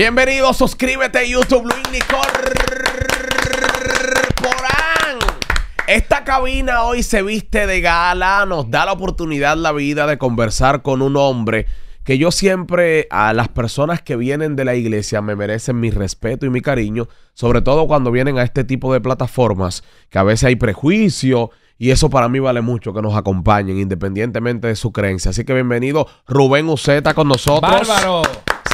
Bienvenido, suscríbete a YouTube, Luis Porán. Esta cabina hoy se viste de gala, nos da la oportunidad la vida de conversar con un hombre que yo siempre a las personas que vienen de la iglesia me merecen mi respeto y mi cariño, sobre todo cuando vienen a este tipo de plataformas, que a veces hay prejuicio y eso para mí vale mucho que nos acompañen independientemente de su creencia. Así que bienvenido Rubén Uceta con nosotros. Bárbaro.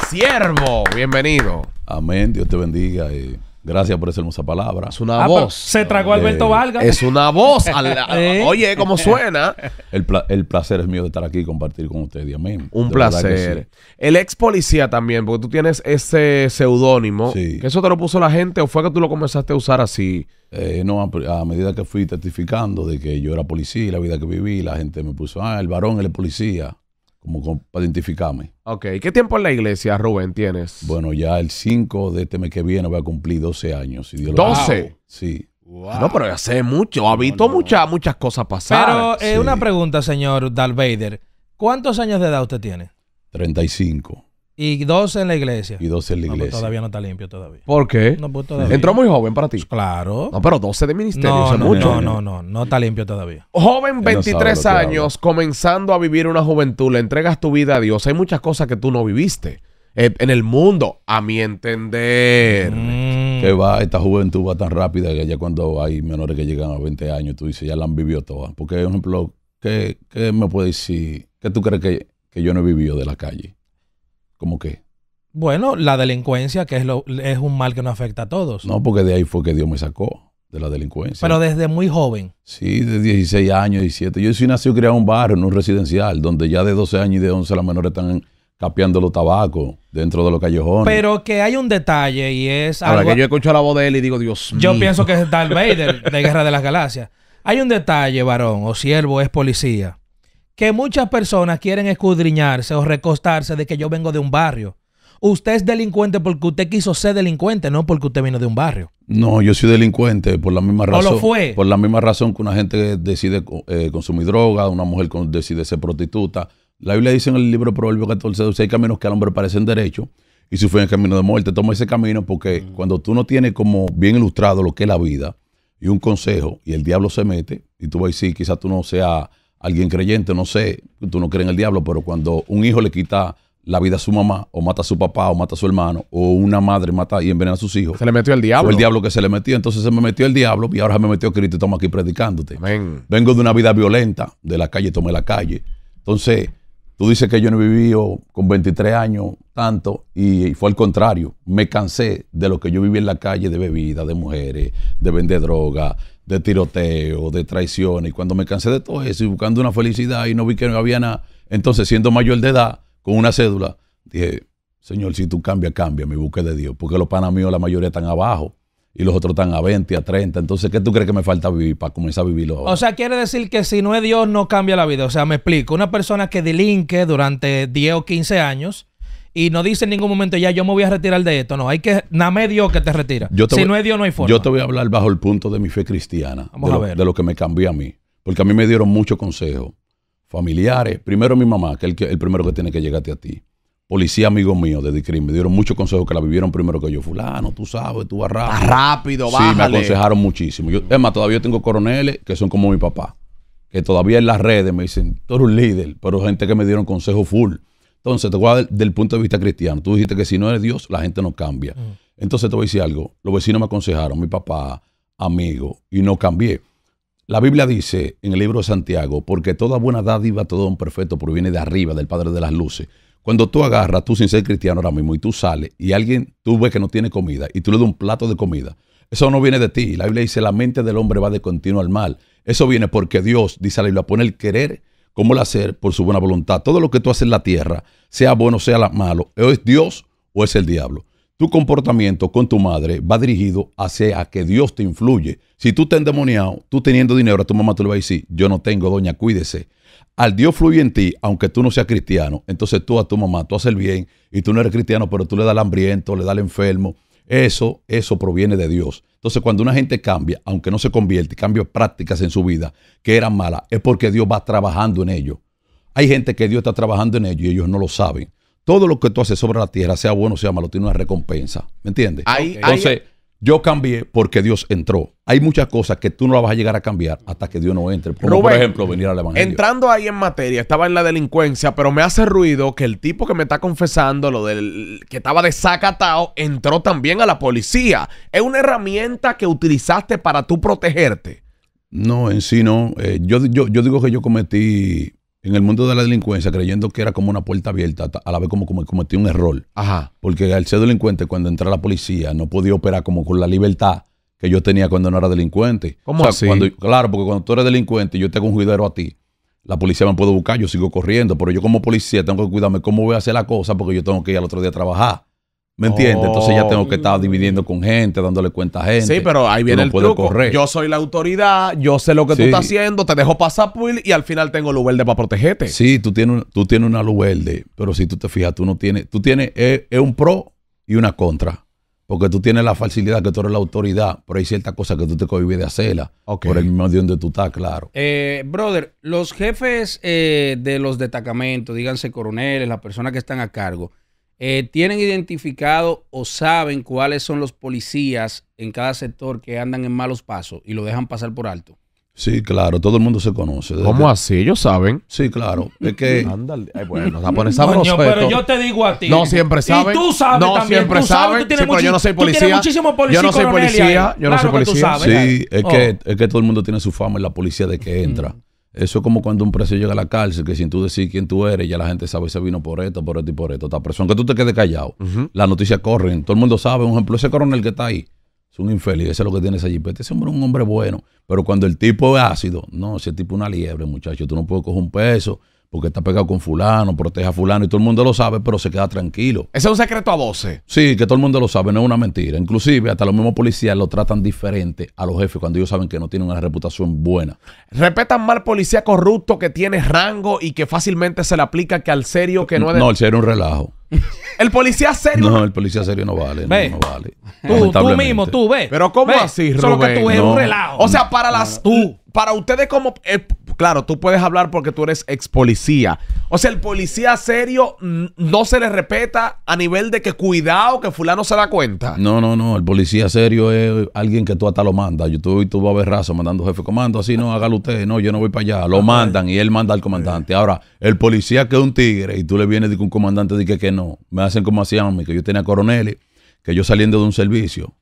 Siervo, bienvenido. Amén, Dios te bendiga. y Gracias por esa hermosa palabra. Es una ah, voz. Se tragó Alberto eh, Vargas. Es una voz. ¿Eh? Oye, cómo suena. El, placer es mío de estar aquí y compartir con ustedes. Amén. Un placer. El ex policía también, porque tú tienes ese seudónimo. Sí. eso te lo puso la gente o fue que tú lo comenzaste a usar así? Eh, no, a, medida que fui testificando de que yo era policía y la vida que viví, la gente me puso, ah, el varón, el es policía como para identificarme. Ok, ¿qué tiempo en la iglesia, Rubén, tienes? Bueno, ya el 5 de este mes que viene voy a cumplir 12 años. ¿12? sí. No, pero ya sé mucho, ha visto muchas, muchas cosas pasar. Pero eh, una pregunta, señor Dalveider. ¿Cuántos años de edad usted tiene? 35. Y 12 en la iglesia. Y 12 en la pues, iglesia. todavía no está limpio todavía. ¿Por qué? Pues, Entró muy joven para ti. Claro. No, pero 12 de ministerio, no, no, No, no, no, no está limpio todavía. Joven, 23 años, comenzando a vivir una juventud, le entregas tu vida a Dios. Hay muchas cosas que tú no viviste eh, en el mundo, a mi entender. Mm. Que va, esta juventud va tan rápida que ya cuando hay menores que llegan a 20 años, tú dices, ya la han vivido todas. Porque, por ejemplo, ¿qué, me puedes decir? ¿Qué tú crees que, que yo no he vivido de la calle? ¿Cómo qué? Bueno, la delincuencia, que es, lo, es un mal que nos afecta a todos. No, porque de ahí fue que Dios me sacó, de la delincuencia. Pero desde muy joven. Sí, de 16 años, 17. Yo soy nacido y criado en un barrio, en un residencial, donde ya de 12 años y de 11 las menores están capeando los tabacos dentro de los callejones. Pero que hay un detalle y es... Ahora que yo escucho la voz de él y digo, Dios mío. Yo pienso que es Darth Vader de Guerra de las Galaxias. Hay un detalle, varón o siervo, es policía que muchas personas quieren escudriñarse o recostarse de que yo vengo de un barrio. Usted es delincuente porque usted quiso ser delincuente, no porque usted vino de un barrio. No, yo soy delincuente por la misma razón. ¿O lo fue? Por la misma razón que una gente decide eh, consumir droga, una mujer decide ser prostituta. La Biblia dice en el libro de Proverbios 14, 12, hay caminos que al hombre parecen derechos y si fue en camino de muerte. Toma ese camino porque mm. cuando tú no tienes como bien ilustrado lo que es la vida y un consejo y el diablo se mete y tú vas a decir, quizás tú no seas alguien creyente, no sé, tú no crees en el diablo, pero cuando un hijo le quita la vida a su mamá, o mata a su papá, o mata a su hermano, o una madre mata y envenena a sus hijos. Se le metió el diablo. Fue el diablo que se le metió. Entonces se me metió el diablo y ahora me metió Cristo y estamos aquí predicándote. Vengo de una vida violenta, de la calle tomé la calle. Entonces, tú dices que yo no he vivido con 23 años tanto y, fue al contrario. Me cansé de lo que yo viví en la calle, de bebida, de mujeres, de vender drogas de tiroteo, de traición Y cuando me cansé de todo eso y buscando una felicidad y no vi que no había nada, entonces siendo mayor de edad, con una cédula, dije, Señor, si tú cambias, cambia mi busque de Dios, porque los panas míos la mayoría están abajo y los otros están a 20, a 30. Entonces, ¿qué tú crees que me falta vivir para comenzar a vivirlo O sea, quiere decir que si no es Dios, no cambia la vida. O sea, me explico. Una persona que delinque durante 10 o 15 años y no dice en ningún momento, ya yo me voy a retirar de esto. No, hay que, nada más Dios que te retira. si no es Dios, no hay forma. Yo te voy a hablar bajo el punto de mi fe cristiana, Vamos a ver. de lo que me cambió a mí. Porque a mí me dieron muchos consejos. Familiares, primero mi mamá, que es el, primero que tiene que llegarte a ti. Policía, amigo mío de DICRIM, me dieron muchos consejos que la vivieron primero que yo. Fulano, tú sabes, tú vas rápido. rápido, bájale. Sí, me aconsejaron muchísimo. es más, todavía tengo coroneles que son como mi papá, que todavía en las redes me dicen, tú eres un líder, pero gente que me dieron consejos full. Entonces, te voy a del punto de vista cristiano. Tú dijiste que si no eres Dios, la gente no cambia. Entonces, te voy a decir algo. Los vecinos me aconsejaron, mi papá, amigo, y no cambié. La Biblia dice en el libro de Santiago, porque toda buena dádiva, todo un perfecto proviene de arriba, del Padre de las Luces. Cuando tú agarras, tú sin ser cristiano ahora mismo, y tú sales, y alguien, tú ves que no tiene comida, y tú le das un plato de comida, eso no viene de ti. La Biblia dice, la mente del hombre va de continuo al mal. Eso viene porque Dios, dice la Biblia, pone el querer como el hacer por su buena voluntad. Todo lo que tú haces en la tierra, sea bueno, sea malo, es Dios o es el diablo. Tu comportamiento con tu madre va dirigido hacia que Dios te influye. Si tú te endemoniado, tú teniendo dinero, a tu mamá tú le vas a decir, yo no tengo, doña, cuídese. Al Dios fluye en ti, aunque tú no seas cristiano. Entonces tú a tu mamá, tú haces el bien y tú no eres cristiano, pero tú le das al hambriento, le das al enfermo, eso, eso proviene de Dios. Entonces, cuando una gente cambia, aunque no se convierte, cambia prácticas en su vida que eran malas, es porque Dios va trabajando en ello. Hay gente que Dios está trabajando en ellos y ellos no lo saben. Todo lo que tú haces sobre la tierra, sea bueno o sea malo, tiene una recompensa. ¿Me entiendes? Entonces, yo cambié porque Dios entró. Hay muchas cosas que tú no vas a llegar a cambiar hasta que Dios no entre. por ejemplo, venir al Evangelio. Entrando ahí en materia, estaba en la delincuencia, pero me hace ruido que el tipo que me está confesando lo del que estaba desacatado entró también a la policía. ¿Es una herramienta que utilizaste para tú protegerte? No, en sí no. Eh, yo, yo digo que yo cometí en el mundo de la delincuencia creyendo que era como una puerta abierta, a la vez como, como cometí un error. Ajá. Porque al ser delincuente, cuando entra la policía, no podía operar como con la libertad que yo tenía cuando no era delincuente. ¿Cómo o así? claro, porque cuando tú eres delincuente, yo tengo un juidero a ti. La policía me puede buscar, yo sigo corriendo, pero yo como policía tengo que cuidarme cómo voy a hacer la cosa porque yo tengo que ir al otro día a trabajar. ¿Me entiendes? Entonces ya tengo que estar oh. dividiendo con gente, dándole cuenta a gente. Sí, pero ahí viene el truco. Yo soy la autoridad, yo sé lo que tú estás haciendo, te dejo pasar pull y al final tengo luz verde para protegerte. Sí, tú tienes, tú tienes una luz verde, pero si tú te fijas, tú no tienes, tú tienes, es, un pro y una contra. Porque tú tienes la facilidad que tú eres la autoridad, pero hay ciertas cosas que tú te convives de hacerlas. Por el mismo de donde tú estás, claro. Eh, brother, los jefes eh, de los destacamentos, díganse coroneles, las personas que están a cargo, eh, ¿Tienen identificado o saben cuáles son los policías en cada sector que andan en malos pasos y lo dejan pasar por alto? Sí, claro, todo el mundo se conoce. ¿Cómo así? Ellos saben. Sí, claro. Es que. Ándale. Ay, bueno, pero yo te digo a ti. No siempre saben. Y tú sabes no, también. Siempre tú pero yo no soy policía. yo no soy policía. Yo no soy policía. Sabes, sí, es, que, es que todo el mundo tiene su fama en la policía de que entra. Eso es como cuando un preso llega a la cárcel, que sin tú decir quién tú eres, ya la gente sabe, se vino por esto, por esto y por esto. Esta persona, que tú te quedes callado. Las noticias corren, todo el mundo sabe. Un ejemplo, ese coronel que está ahí es un infeliz, ese es lo que tiene ese jipeta. Ese hombre es un hombre bueno, pero cuando el tipo es ácido, no, ese tipo es una liebre, muchacho. Tú no puedes coger un peso, porque está pegado con fulano, protege a fulano y todo el mundo lo sabe, pero se queda tranquilo. Ese es un secreto a voces. Sí, que todo el mundo lo sabe, no es una mentira. Inclusive hasta los mismos policías lo tratan diferente a los jefes cuando ellos saben que no tienen una reputación buena. Respetan mal policía corrupto que tiene rango y que fácilmente se le aplica que al serio que no es... No, el serio es un relajo. El policía serio. No, el policía serio no vale. No, vale. Tú, tú mismo, tú ves. Pero ¿cómo así, Rubén? Solo que tú eres un relajo. O sea, para las... Tú para ustedes como... Eh, claro, tú puedes hablar porque tú eres ex policía. O sea, el policía serio mm, no se le respeta a nivel de que cuidado que fulano se da cuenta. No, no, no. El policía serio es alguien que tú hasta lo mandas. Yo tuve tú vas a ver mandando jefe de comando, así no, hágalo usted. No, yo no voy para allá. Lo mandan y él manda al comandante. Ahora, el policía que es un tigre y tú le vienes de un comandante dice que, no. Me hacen como hacían que yo tenía coroneles, que yo saliendo de un servicio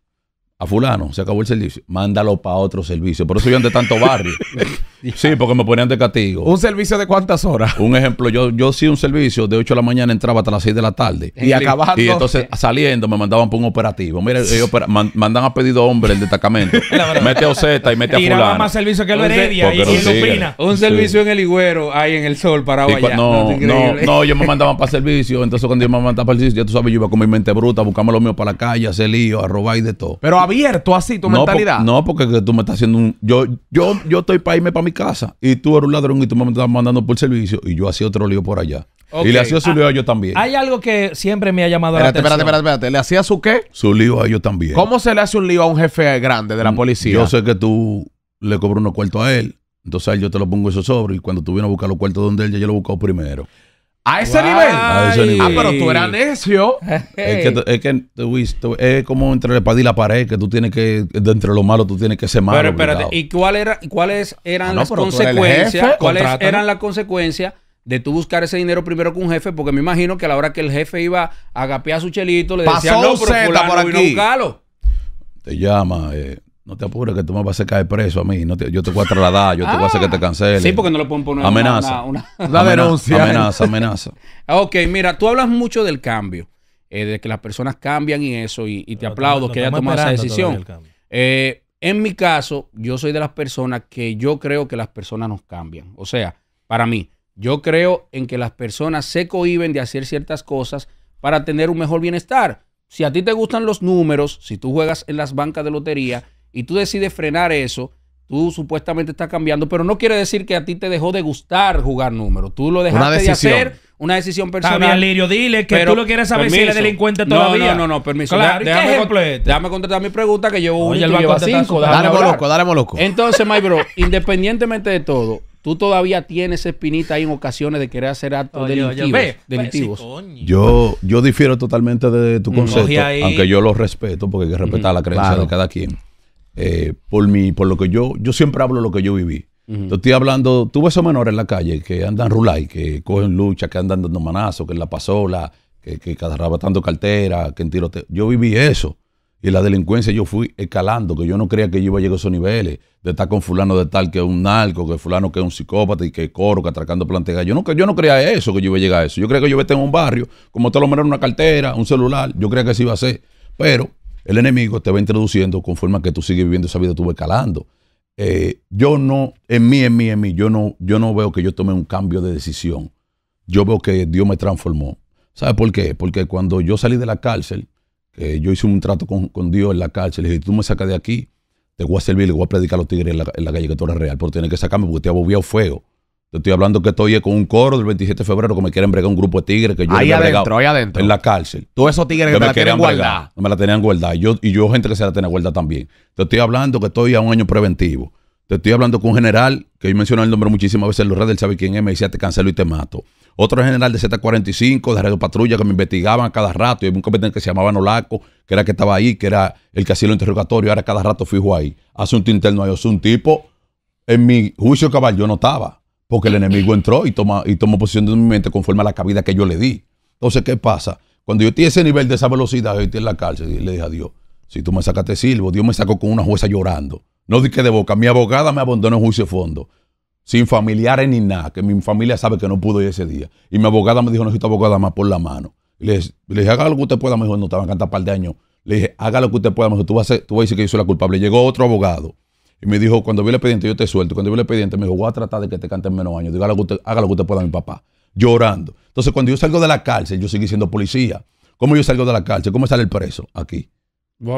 a fulano, se acabó el servicio, mándalo para otro servicio. Por eso yo de tanto barrio. Sí, porque me ponían de castigo. ¿Un servicio de cuántas horas? Un ejemplo, yo, yo sí un servicio de 8 de la mañana entraba hasta las 6 de la tarde. Y, acababa acabando. Y entonces saliendo me mandaban por un operativo. Mira, ellos mandan a pedido hombre el destacamento. mete Oceta y mete a fulano. más servicio que lo Heredia y, y Lupina. Un servicio en el Higüero, ahí en el sol, para allá. Pues, no, no, yo me mandaban para servicio. Entonces cuando yo me mandaba para el servicio, ya tú sabes, yo iba con mi mente bruta, buscarme lo mío para la calle, hacer lío, a robar y de todo. Pero abierto así tu no, mentalidad. no, porque tú me estás haciendo un... Yo, yo, yo estoy para irme para mi casa y tú eres un ladrón y tú me estás mandando por servicio y yo hacía otro lío por allá. Y le hacía su lío a ellos también. Hay algo que siempre me ha llamado a la atención. Espérate, espérate, espérate. ¿Le hacía su qué? Su lío a ellos también. ¿Cómo se le hace un lío a un jefe grande de la mm, policía? Yo sé que tú le cobras unos cuartos a él. Entonces yo te lo pongo eso sobre y cuando tú vienes a buscar los cuartos donde él, ya yo lo he buscado primero. A ese nivel. A Ah, pero tú eras necio. es que, es, que es como entre la espada y la pared, que tú tienes que, entre lo malo, tú tienes que ser malo. Pero espérate, ¿y cuál era, cuáles eran ah, las consecuencias? ¿Cuáles eran las consecuencias? de tú buscar ese dinero primero con un jefe, porque me imagino que a la hora que el jefe iba a gapear su chelito, le decía, no, pero por aquí. te llama, eh, no te apures que tú me vas a caer preso a mí. No yo te voy a trasladar, yo te voy a hacer que te ah. cancelen. Sí, porque no le pueden poner amenaza. Una, una, una... amenaza, amenaza, amenaza. ok, mira, tú hablas mucho del cambio, eh, de que las personas cambian y eso, y, te aplaudo que haya tomado esa decisión. Eh, en mi caso, yo soy de las personas que yo creo que las personas nos cambian. O sea, para mí, yo creo en que las personas se cohiben de hacer ciertas cosas para tener un mejor bienestar. Si a ti te gustan los números, si tú juegas en las bancas de lotería y tú decides frenar eso, tú supuestamente estás cambiando, pero no quiere decir que a ti te dejó de gustar jugar números. Tú lo dejaste de hacer una decisión personal. Está Lirio, dile que tú lo quieres saber si eres delincuente todavía. No, no, no, permiso. Claro, déjame, este? déjame contestar mi pregunta que llevo un y cinco. Dale loco, dale loco. Entonces, my bro, independientemente de todo, tú todavía tienes espinita ahí en ocasiones de querer hacer actos delictivos. Yo, yo difiero totalmente de tu concepto, aunque yo lo respeto, porque hay que respetar la creencia de cada quien. Eh, por, mi, por lo que yo, yo siempre hablo lo que yo viví. yo estoy hablando, tuve esos menores en la calle que andan rulay, que cogen lucha, que andan dando manazos, que en la pasola, que, que tanto cartera, que en tiroteo. Yo viví eso. Y la delincuencia yo fui escalando, que yo no creía que yo iba a llegar a esos niveles, de estar con fulano de tal que es un narco, que fulano que es un psicópata y que coro, que atracando plantea. Yo no, yo no creía eso, que yo iba a llegar a eso. Yo creía que yo iba a estar en un barrio, como todos los menores, una cartera, un celular. Yo creía que así iba a ser. Pero el enemigo te va introduciendo conforme que tú sigues viviendo esa vida, tú vas calando. Eh, yo no, en mí, en mí, en mí, yo no, yo no veo que yo tome un cambio de decisión. Yo veo que Dios me transformó. ¿Sabes por qué? Porque cuando yo salí de la cárcel, yo hice un trato con, Dios en la cárcel, y dije, tú me sacas de aquí, te voy a servir, le voy a predicar a los tigres en la, calle que tú real, pero tienes que sacarme porque te ha bobeado fuego. Te estoy hablando que estoy con un coro del 27 de febrero que me quieren bregar un grupo de tigres que yo ahí adentro, ahí adentro. en la cárcel. Todos esos tigres que, me, la guardar no Me la tenían guardada. Yo, y yo gente que se la tenía guardada también. Te estoy hablando que estoy a un año preventivo. Te estoy hablando con un general que yo mencioné el nombre muchísimas veces en los redes, él sabe quién es, me decía ah, te cancelo y te mato. Otro general de Z45, de Radio Patrulla, que me investigaban cada rato. Y un competente que se llamaba Nolaco, que era que estaba ahí, que era el que hacía el interrogatorio, ahora cada rato fijo ahí. Asunto interno, yo es un tipo, en mi juicio cabal, yo no estaba porque el enemigo entró y tomó y posición de mi mente conforme a la cabida que yo le di. Entonces, ¿qué pasa? Cuando yo a ese nivel de esa velocidad, yo estoy en la cárcel y le dije a Dios, si tú me sacaste silvo, Dios me sacó con una jueza llorando. No dije de boca, mi abogada me abandonó en juicio de fondo, sin familiares ni nada, que mi familia sabe que no pudo ir ese día. Y mi abogada me dijo, no necesito abogada más por la mano. le, dije, haga lo que usted pueda, mejor no te van a encantar un par de años. Le dije, haga lo que usted pueda, mejor tú vas a, tú vas a decir que yo soy la culpable. Llegó otro abogado y me dijo, cuando vi el expediente, yo te suelto. Cuando vi el expediente, me dijo, voy a tratar de que te canten menos años. Digo, haga lo que usted, haga lo que usted pueda, mi papá. Llorando. Entonces, cuando yo salgo de la cárcel, yo seguí siendo policía. ¿Cómo yo salgo de la cárcel? ¿Cómo sale el preso? Aquí.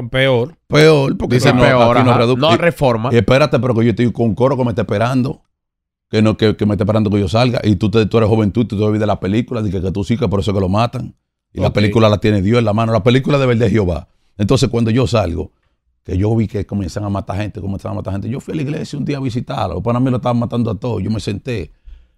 peor. Peor, porque no, peor, no, reforma. Y, espérate, pero que yo estoy con coro que me está esperando. Que, no, que, me está esperando que yo salga. Y tú, te, tú eres juventud, tú te de la película. Dije que, tú sí, por eso que lo matan. Y la película la tiene Dios en la mano. La película de verdad de Jehová. Entonces, cuando yo salgo, que yo vi que comienzan a matar gente, comenzaban a matar gente. Yo fui a la iglesia un día a visitarla, los mí lo estaban matando a todos, yo me senté.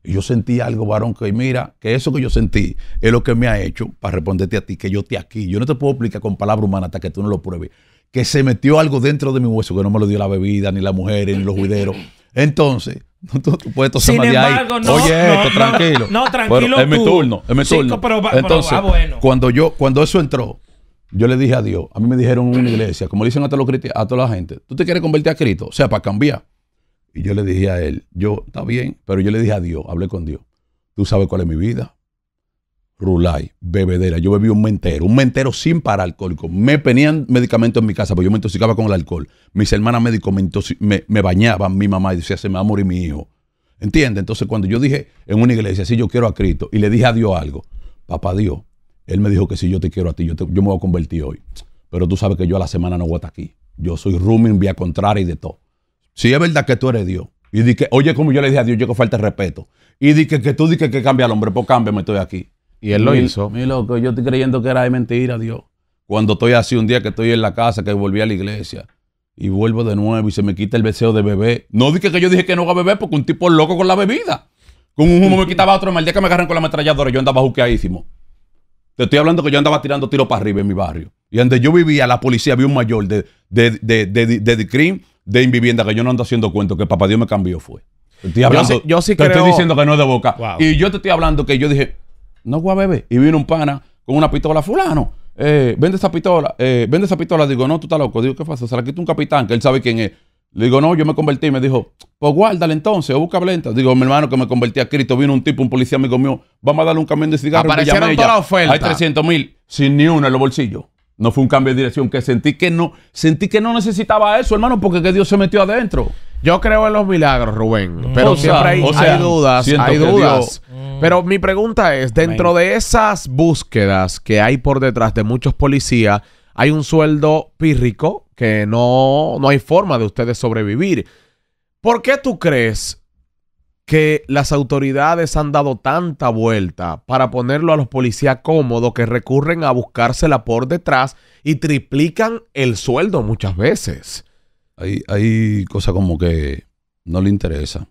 Y yo sentí algo, varón, que mira, que eso que yo sentí es lo que me ha hecho para responderte a ti, que yo te aquí. Yo no te puedo explicar con palabra humana hasta que tú no lo pruebes. Que se metió algo dentro de mi hueso, que no me lo dio la bebida, ni la mujer, ni los juideros. Entonces, tú, puedes toser de ahí. Oye, esto, tranquilo. No, tranquilo. es mi turno, es mi turno. Entonces, ah, bueno. cuando, yo, cuando eso entró, yo le dije a Dios, a mí me dijeron en una iglesia, como le dicen a, a toda la gente, ¿tú te quieres convertir a Cristo? O sea, para cambiar. Y yo le dije a él, yo, está bien, pero yo le dije a Dios, hablé con Dios, tú sabes cuál es mi vida. Rulay, bebedera. Yo bebí un mentero, un mentero sin para alcohólico. Me ponían medicamentos en mi casa, porque yo me intoxicaba con el alcohol. Mis hermanas médicos me, me bañaban, mi mamá y decía, se me va a morir mi hijo. ¿Entiendes? Entonces, cuando yo dije en una iglesia, sí, yo quiero a Cristo, y le dije a Dios algo, papá Dios, él me dijo que si yo te quiero a ti, yo, me voy a convertir hoy. Pero tú sabes que yo a la semana no voy a aquí. Yo soy rooming, vía contraria y de todo. Si es verdad que tú eres Dios. Y di que, oye, como yo le dije a Dios, yo que falta respeto. Y di que, tú di que, que cambia al hombre, pues me estoy aquí. Y él lo hizo. Mi loco, yo estoy creyendo que era de mentira, Dios. Cuando estoy así un día que estoy en la casa, que volví a la iglesia y vuelvo de nuevo y se me quita el deseo de beber. No dije que yo dije que no va a beber porque un tipo loco con la bebida. Con un humo me quitaba otro, el día que me agarran con la ametralladora, yo andaba juqueadísimo. Te estoy hablando que yo andaba tirando tiro para arriba en mi barrio. Y donde yo vivía, la policía había un mayor de, de, de, de, de crimen, de invivienda, que yo no ando haciendo cuento, que papá Dios me cambió fue. Te estoy yo sí, estoy diciendo que no es de boca. Y yo te estoy hablando que yo dije, no voy a beber. Y vino un pana con una pistola, fulano. Eh, vende esa pistola, eh, vende esa pistola. Digo, no, tú estás loco. Digo, ¿qué pasa? Se la quita un capitán, que él sabe quién es. Le digo, no, yo me convertí. Me dijo, pues guárdale entonces, o busca blenta. Digo, mi hermano que me convertí a Cristo, vino un tipo, un policía amigo mío, vamos a darle un camión de cigarro. Aparecieron todas las ofertas. Hay 300 mil, sin ni uno en los bolsillos. No fue un cambio de dirección que sentí que no, sentí que no necesitaba eso, hermano, porque que Dios se metió adentro. Yo creo en los milagros, Rubén, mm. pero siempre hay, dudas, mm. Pero mi pregunta es, dentro de esas búsquedas que hay por detrás de muchos policías, hay un sueldo pírrico que no, no hay forma de ustedes sobrevivir. ¿Por qué tú crees que las autoridades han dado tanta vuelta para ponerlo a los policías cómodos que recurren a buscársela por detrás y triplican el sueldo muchas veces. Hay, hay cosas como que no le interesa.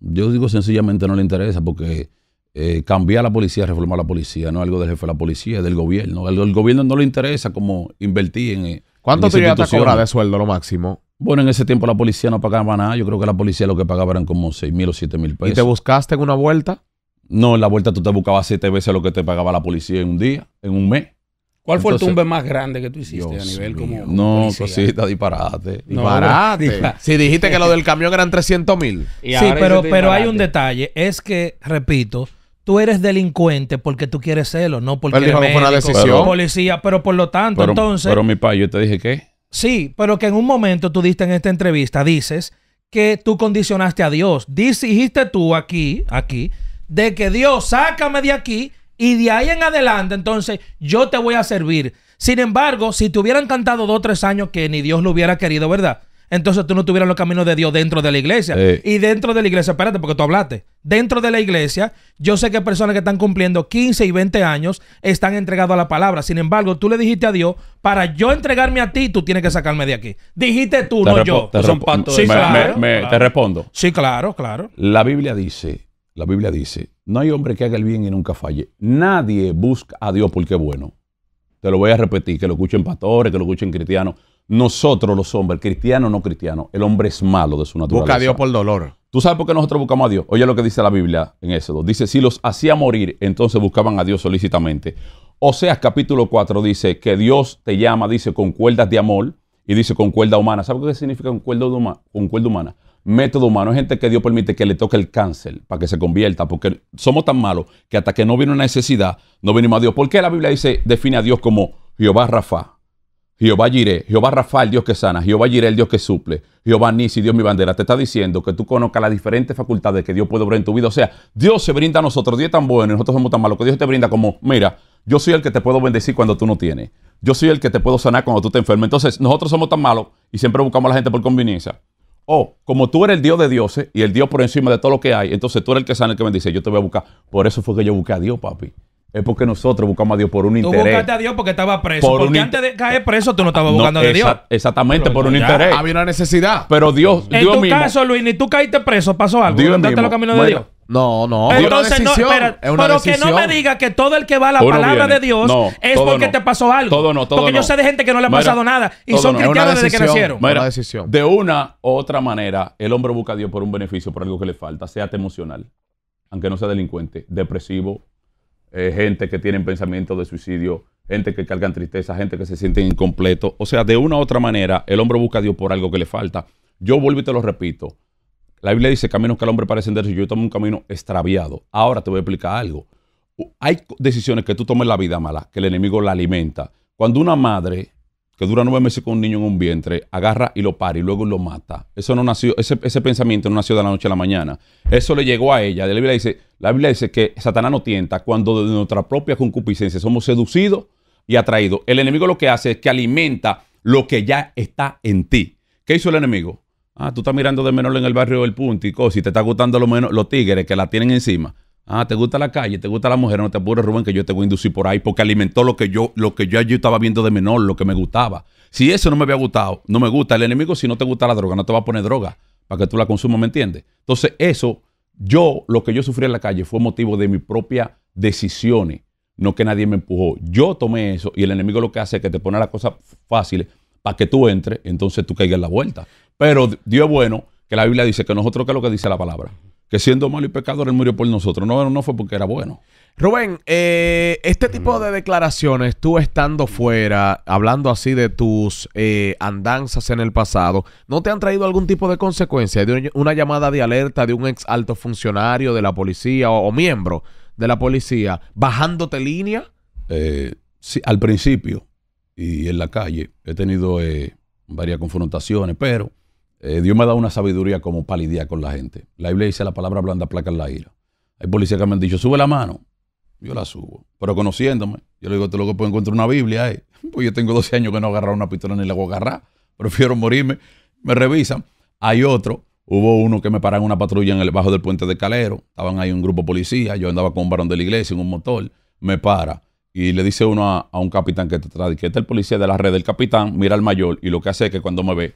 Yo digo sencillamente no le interesa porque eh, cambiar la policía, reformar la policía, no algo del jefe de la policía, del gobierno. El, gobierno no le interesa como invertir en. Eh, ¿Cuánto te iba a cobrar de sueldo lo máximo? Bueno, en ese tiempo la policía no pagaba nada. Yo creo que la policía lo que pagaba eran como seis mil o siete mil pesos. ¿Y te buscaste en una vuelta? No, en la vuelta tú te buscabas siete veces lo que te pagaba la policía en un día, en un mes. ¿Cuál fue el tumbe más grande que tú hiciste a nivel como.? No, policía? cosita, disparate. Disparate. si dijiste que lo del camión eran 300 mil. Sí, pero, pero hay un detalle. Es que, repito, tú eres delincuente porque tú quieres serlo, no porque eres una policía, pero por lo tanto, entonces... Pero mi pa, yo te dije que... Sí, pero que en un momento tú diste en esta entrevista, dices que tú condicionaste a Dios. Dijiste tú aquí, aquí, de que Dios, sácame de aquí y de ahí en adelante, entonces yo te voy a servir. Sin embargo, si te hubieran cantado dos o tres años que ni Dios lo hubiera querido, ¿verdad? entonces tú no tuvieras los caminos de Dios dentro de la iglesia. Y dentro de la iglesia, espérate, porque tú hablaste. Dentro de la iglesia, yo sé que personas que están cumpliendo 15 y 20 años están entregados a la palabra. Sin embargo, tú le dijiste a Dios, para yo entregarme a ti, tú tienes que sacarme de aquí. Dijiste tú, no yo. Te, sí, te respondo. Sí, claro, claro. La Biblia dice, la Biblia dice, no hay hombre que haga el bien y nunca falle. Nadie busca a Dios porque es bueno. Te lo voy a repetir, que lo escuchen pastores, que lo escuchen cristianos nosotros los hombres, cristianos o no cristianos, el hombre es malo de su naturaleza. Busca a Dios por dolor. ¿Tú sabes por qué nosotros buscamos a Dios? Oye lo que dice la Biblia en Éxodo. Dice, si los hacía morir, entonces buscaban a Dios solícitamente. sea, capítulo 4 dice que Dios te llama, dice, con cuerdas de amor y dice con cuerda humana. ¿Sabes qué significa un cuerda, humano humana? Método humano. Es gente que Dios permite que le toque el cáncer para que se convierta, porque somos tan malos que hasta que no viene una necesidad, no venimos a Dios. ¿Por qué la Biblia dice, define a Dios como Jehová Rafa? Jehová Jiré, Jehová Rafael, Dios que sana, Jehová Jiré, el Dios que suple, Jehová Nisi, Dios mi bandera, te está diciendo que tú conozcas las diferentes facultades que Dios puede obrar en tu vida. O sea, Dios se brinda a nosotros, Dios es tan bueno y nosotros somos tan malos, que Dios te brinda como, mira, yo soy el que te puedo bendecir cuando tú no tienes. Yo soy el que te puedo sanar cuando tú te enfermas. Entonces, nosotros somos tan malos y siempre buscamos a la gente por conveniencia. O, como tú eres el Dios de dioses y el Dios por encima de todo lo que hay, entonces tú eres el que sana, el que bendice. Yo te voy a buscar. Por eso fue que yo busqué a Dios, papi es porque nosotros buscamos a Dios por un interés. Tú buscaste a Dios porque estaba preso. porque antes de caer preso tú no estabas buscando a Dios. Exactamente, por un interés. Había una necesidad. Pero Dios, en tu caso, Luis, ni tú caíste preso, pasó algo. Dios mismo, los caminos de Dios. No, no. Entonces, no, espera, pero que no me diga que todo el que va a la palabra de Dios es porque te pasó algo. Todo no, todo Porque yo sé de gente que no le ha pasado nada y son cristianos desde que nacieron. Mira, decisión. De una u otra manera, el hombre busca a Dios por un beneficio, por algo que le falta, sea emocional, aunque no sea delincuente, depresivo, eh, gente que tienen pensamientos de suicidio, gente que cargan tristeza, gente que se siente incompleto. O sea, de una u otra manera, el hombre busca a Dios por algo que le falta. Yo vuelvo y te lo repito. La Biblia dice caminos que el hombre parece y Yo tomo un camino extraviado. Ahora te voy a explicar algo. Hay decisiones que tú tomes en la vida mala, que el enemigo la alimenta. Cuando una madre que dura nueve meses con un niño en un vientre, agarra y lo para y luego lo mata. Eso no nació, ese, ese pensamiento no nació de la noche a la mañana. Eso le llegó a ella. La Biblia dice, la Biblia dice que Satanás no tienta cuando de nuestra propia concupiscencia somos seducidos y atraídos. El enemigo lo que hace es que alimenta lo que ya está en ti. ¿Qué hizo el enemigo? Ah, tú estás mirando de menor en el barrio del Puntico, si te está gustando lo menos los tigres que la tienen encima. Ah, ¿te gusta la calle? ¿Te gusta la mujer? No te apures, Rubén, que yo te voy a inducir por ahí porque alimentó lo que yo, lo que yo estaba viendo de menor, lo que me gustaba. Si eso no me había gustado, no me gusta. El enemigo, si no te gusta la droga, no te va a poner droga para que tú la consumas, ¿me entiendes? Entonces, eso, yo, lo que yo sufrí en la calle fue motivo de mis propias decisiones, no que nadie me empujó. Yo tomé eso y el enemigo lo que hace es que te pone las cosas fáciles para que tú entres, entonces tú caigas en la vuelta. Pero Dios es bueno, que la Biblia dice que nosotros, que es lo que dice la palabra? que siendo malo y pecador, Él murió por nosotros. No, no fue porque era bueno. Rubén, eh, este tipo de declaraciones, tú estando fuera, hablando así de tus eh, andanzas en el pasado, ¿no te han traído algún tipo de consecuencia? ¿De una llamada de alerta de un ex alto funcionario de la policía o, miembro de la policía bajándote línea? Eh, sí, al principio y en la calle he tenido varias confrontaciones, pero eh, Dios me ha dado una sabiduría como palidía con la gente. La Biblia dice la palabra blanda placa en la ira. Hay policías que me han dicho, sube la mano. Yo la subo. Pero conociéndome, yo le digo, te este lo que puedo encontrar una Biblia. Eh". Pues yo tengo 12 años que no agarrar una pistola ni la voy a agarrar. Prefiero morirme. Me revisan. Hay otro. Hubo uno que me en una patrulla en el bajo del puente de Calero. Estaban ahí un grupo policía. Yo andaba con un varón de la iglesia en un motor. Me para. Y le dice uno a, un capitán que te este el policía de la red. El capitán mira al mayor y lo que hace es que cuando me ve,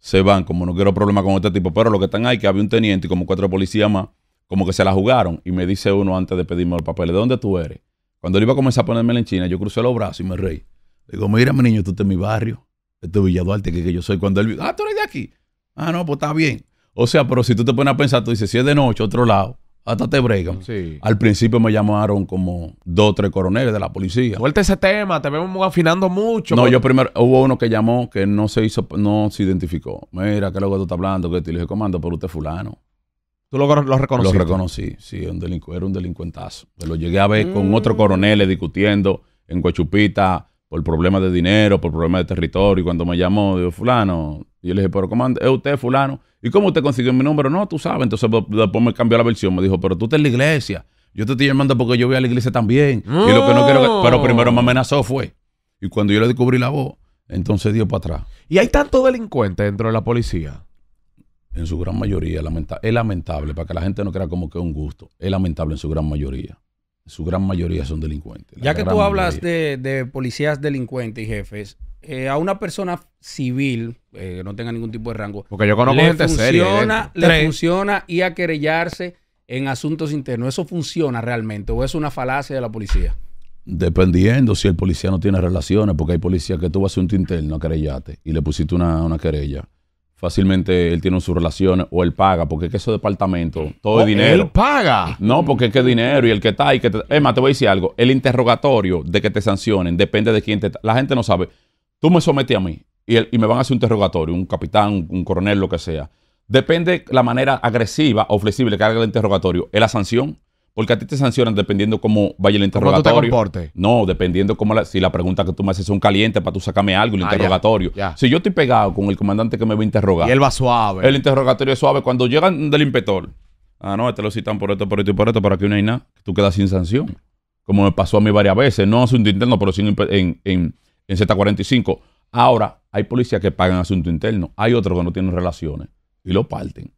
se van, como no quiero problemas con este tipo. Pero lo que están ahí, que había un teniente y como cuatro policías más, como que se la jugaron. Y me dice uno antes de pedirme los papeles, ¿de dónde tú eres? Cuando él iba a comenzar a ponerme en China, yo crucé los brazos y me reí. Le digo, mira, mi niño, tú estás en mi barrio. Este es Villa que, que yo soy. Cuando él, ah, tú eres de aquí. Ah, no, pues está bien. O sea, pero si tú te pones a pensar, tú dices, si es de noche, otro lado hasta te bregan. Sí. Al principio me llamaron como dos o tres coroneles de la policía. Suelta ese tema, te vemos afinando mucho. No, yo primero, hubo uno que llamó que no se hizo, no se identificó. Mira, que luego tú estás hablando, que te dije, comando, pero usted fulano. ¿Tú lo, lo Lo reconocí, sí, un era un delincuentazo. Pero lo llegué a ver con mm. otro coronel discutiendo en Guachupita, por problemas de dinero, por problemas de territorio. Y cuando me llamó, dijo, fulano, y yo le dije, pero ¿cómo es usted, fulano? ¿Y cómo usted consiguió mi número? No, tú sabes. Entonces después me cambió la versión. Me dijo, pero tú estás en la iglesia. Yo te estoy llamando porque yo voy a la iglesia también. Y lo que no quiero, pero primero me amenazó fue. Y cuando yo le descubrí la voz, entonces dio para atrás. ¿Y hay tanto delincuente dentro de la policía? En su gran mayoría, lamentable. es lamentable, para que la gente no crea como que es un gusto. Es lamentable en su gran mayoría su gran mayoría son delincuentes. Ya que tú hablas de, policías delincuentes y jefes, eh, a una persona civil que eh, no tenga ningún tipo de rango, porque yo conozco le ¿eh? funciona, le funciona y a querellarse en asuntos internos. ¿Eso funciona realmente o es una falacia de la policía? Dependiendo si el policía no tiene relaciones, porque hay policías que tuvo asunto interno a querellate y le pusiste una, una querella fácilmente él tiene su relación o él paga, porque es que es departamento, oh, todo dinero. Él paga. No, porque es que es dinero y el que está y que te... Emma, te voy a decir algo. El interrogatorio de que te sancionen depende de quién te... La gente no sabe. Tú me sometes a mí y, me van a hacer un interrogatorio, un capitán, un, un coronel, lo que sea. Depende la manera agresiva o flexible que haga el interrogatorio. Es la sanción. Porque a ti te sancionan dependiendo cómo vaya el interrogatorio. ¿Cómo no, dependiendo cómo si la pregunta que tú me haces un caliente para tú sacarme algo, el ah, interrogatorio. Si yo estoy pegado con el comandante que me va a interrogar. Y él va suave. El interrogatorio es suave. Cuando llegan del impetor, ah, no, te este lo citan por esto, por esto y por esto, para que una hay nada, tú quedas sin sanción. Como me pasó a mí varias veces, no asunto interno, pero sí en, en, en, en Z45. Ahora, hay policías que pagan asunto interno, hay otros que no tienen relaciones y lo parten.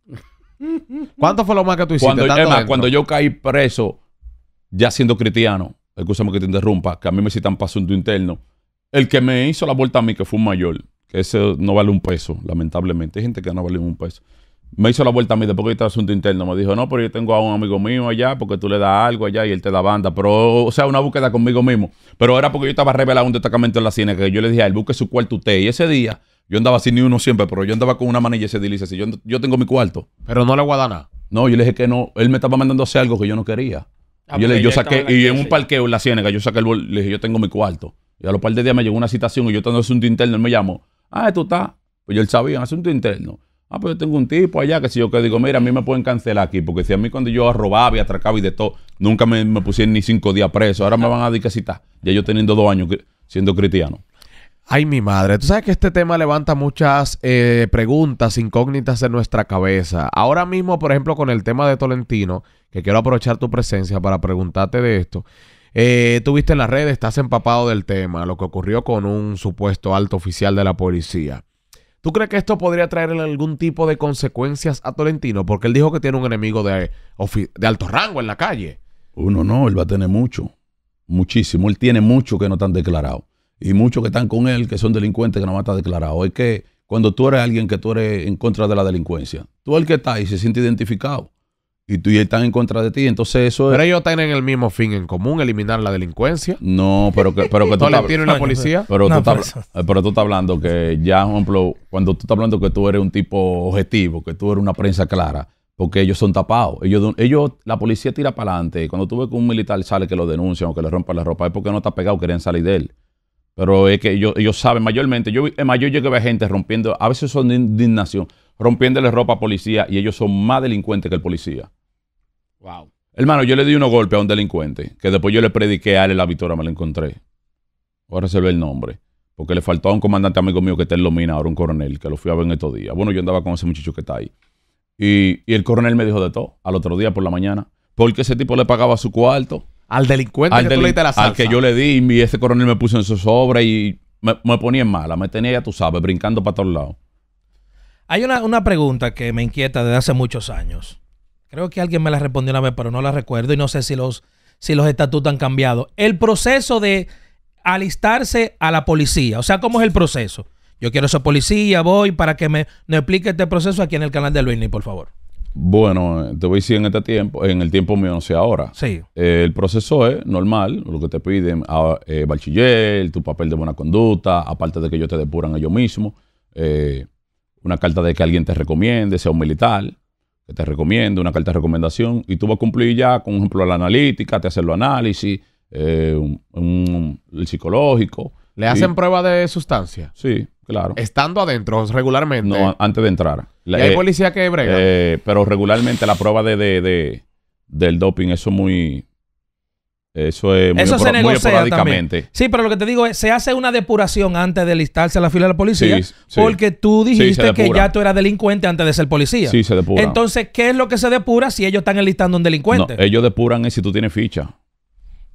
¿Cuánto fue lo más que tú hiciste? Cuando, cuando yo caí preso, ya siendo cristiano, escúchame que te interrumpa, que a mí me citan para asunto interno, el que me hizo la vuelta a mí, que fue un mayor, que ese no vale un peso, lamentablemente. Hay gente que no vale un peso. Me hizo la vuelta a mí después que estaba asunto interno. Me dijo, no, pero yo tengo a un amigo mío allá porque tú le das algo allá y él te da banda. Pero, o sea, una búsqueda conmigo mismo. Pero era porque yo estaba revelado un destacamento en la cine que yo le dije a él, busque su cuarto usted. Y ese día yo andaba sin ni uno siempre, pero yo andaba con una manilla y se dice yo, yo tengo mi cuarto. Pero no le voy a No, yo le dije que no. Él me estaba mandando a hacer algo que yo no quería. Ah, y yo, le, pues yo saqué, y en un parqueo en la ciénaga, yo saqué el bol, le dije, yo tengo mi cuarto. Y a los par de días me llegó una citación y yo estando es un interno, él me llamó. Ah, tú estás. Pues yo él sabía, asunto interno. Ah, pues yo tengo un tipo allá que si yo que digo, mira, a mí me pueden cancelar aquí, porque si a mí cuando yo robaba y atracaba y de todo, nunca me, pusieron ni cinco días preso. Ahora me ah. van a está Ya yo teniendo dos años siendo cristiano. Ay, mi madre, tú sabes que este tema levanta muchas eh, preguntas incógnitas en nuestra cabeza. Ahora mismo, por ejemplo, con el tema de Tolentino, que quiero aprovechar tu presencia para preguntarte de esto. Eh, tuviste en las redes, estás empapado del tema, lo que ocurrió con un supuesto alto oficial de la policía. ¿Tú crees que esto podría traerle algún tipo de consecuencias a Tolentino? Porque él dijo que tiene un enemigo de, alto rango en la calle. Uno no, él va a tener mucho, muchísimo. Él tiene mucho que no han declarado y muchos que están con él, que son delincuentes que nada más está declarado. Es que cuando tú eres alguien que tú eres en contra de la delincuencia, tú el que está y se siente identificado. Y tú y están en contra de ti, entonces eso es... Pero ellos tienen el mismo fin en común, eliminar la delincuencia. No, pero que, pero que tú... le la policía? Pero, tú estás, hablando que ya, por ejemplo, cuando tú estás hablando que tú eres un tipo objetivo, que tú eres una prensa clara, porque ellos son tapados. Ellos, ellos, la policía tira para adelante. Cuando tú ves que un militar sale que lo denuncian o que le rompa la ropa, es porque no está pegado, querían salir de él. Pero es que ellos, ellos saben, mayormente, yo, llegué mayor que gente rompiendo, a veces son de indignación, rompiéndole ropa a policía y ellos son más delincuentes que el policía. Wow. Hermano, yo le di uno golpe a un delincuente, que después yo le prediqué a él la victoria, me lo encontré. Voy a ve el nombre, porque le faltó a un comandante amigo mío que está en Lomina, ahora un coronel, que lo fui a ver en estos días. Bueno, yo andaba con ese muchacho que está ahí. y el coronel me dijo de todo, al otro día por la mañana, porque ese tipo le pagaba su cuarto al delincuente al que le la salsa. Al que yo le di y ese coronel me puso en su sobre y me, ponía en mala. Me tenía, ya tú sabes, brincando para todos lados. Hay una, pregunta que me inquieta desde hace muchos años. Creo que alguien me la respondió una vez, pero no la recuerdo y no sé si los, si los estatutos han cambiado. El proceso de alistarse a la policía. O sea, ¿cómo es el proceso? Yo quiero ser policía, voy para que me, explique este proceso aquí en el canal de ni por favor. Bueno, te voy a decir en este tiempo, en el tiempo mío, no sé ahora. Sí. Eh, el proceso es normal, lo que te piden, a, ah, eh, bachiller, tu papel de buena conducta, aparte de que ellos te depuran ellos mismos, eh, una carta de que alguien te recomiende, sea un militar, que te recomiende, una carta de recomendación, y tú vas a cumplir ya, con ejemplo, la analítica, te hacen los análisis, el psicológico. ¿Le hacen prueba de sustancia? Sí, claro. ¿Estando adentro regularmente? No, antes de entrar hay e, policía que brega? Eh, pero regularmente la prueba de, de, del doping, eso es muy, eso se negocia Sí, pero lo que te digo es, se hace una depuración antes de listarse a la fila de la policía, porque tú dijiste que ya tú eras delincuente antes de ser policía. Sí, se depura. Entonces, ¿qué es lo que se depura si ellos están enlistando un delincuente? ellos depuran si tú tienes ficha.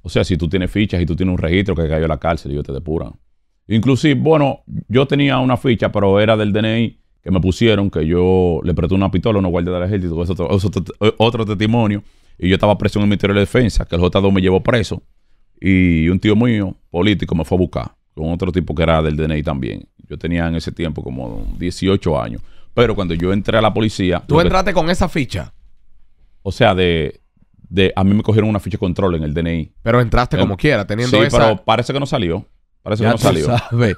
O sea, si tú tienes fichas y tú tienes un registro que cayó a la cárcel, ellos te depuran. Inclusive, bueno, yo tenía una ficha, pero era del DNI me pusieron, que yo le presté una pistola a una guardia del ejército, otro testimonio, y yo estaba preso en el Ministerio de Defensa, que el J2 me llevó preso, y un tío mío, político, me fue a buscar, con otro tipo que era del DNI también. Yo tenía en ese tiempo como 18 años. Pero cuando yo entré a la policía... ¿Tú entraste con esa ficha? O sea, de, A mí me cogieron una ficha de control en el DNI. Pero entraste como quiera, teniendo sí, pero parece que no salió. Parece que no salió.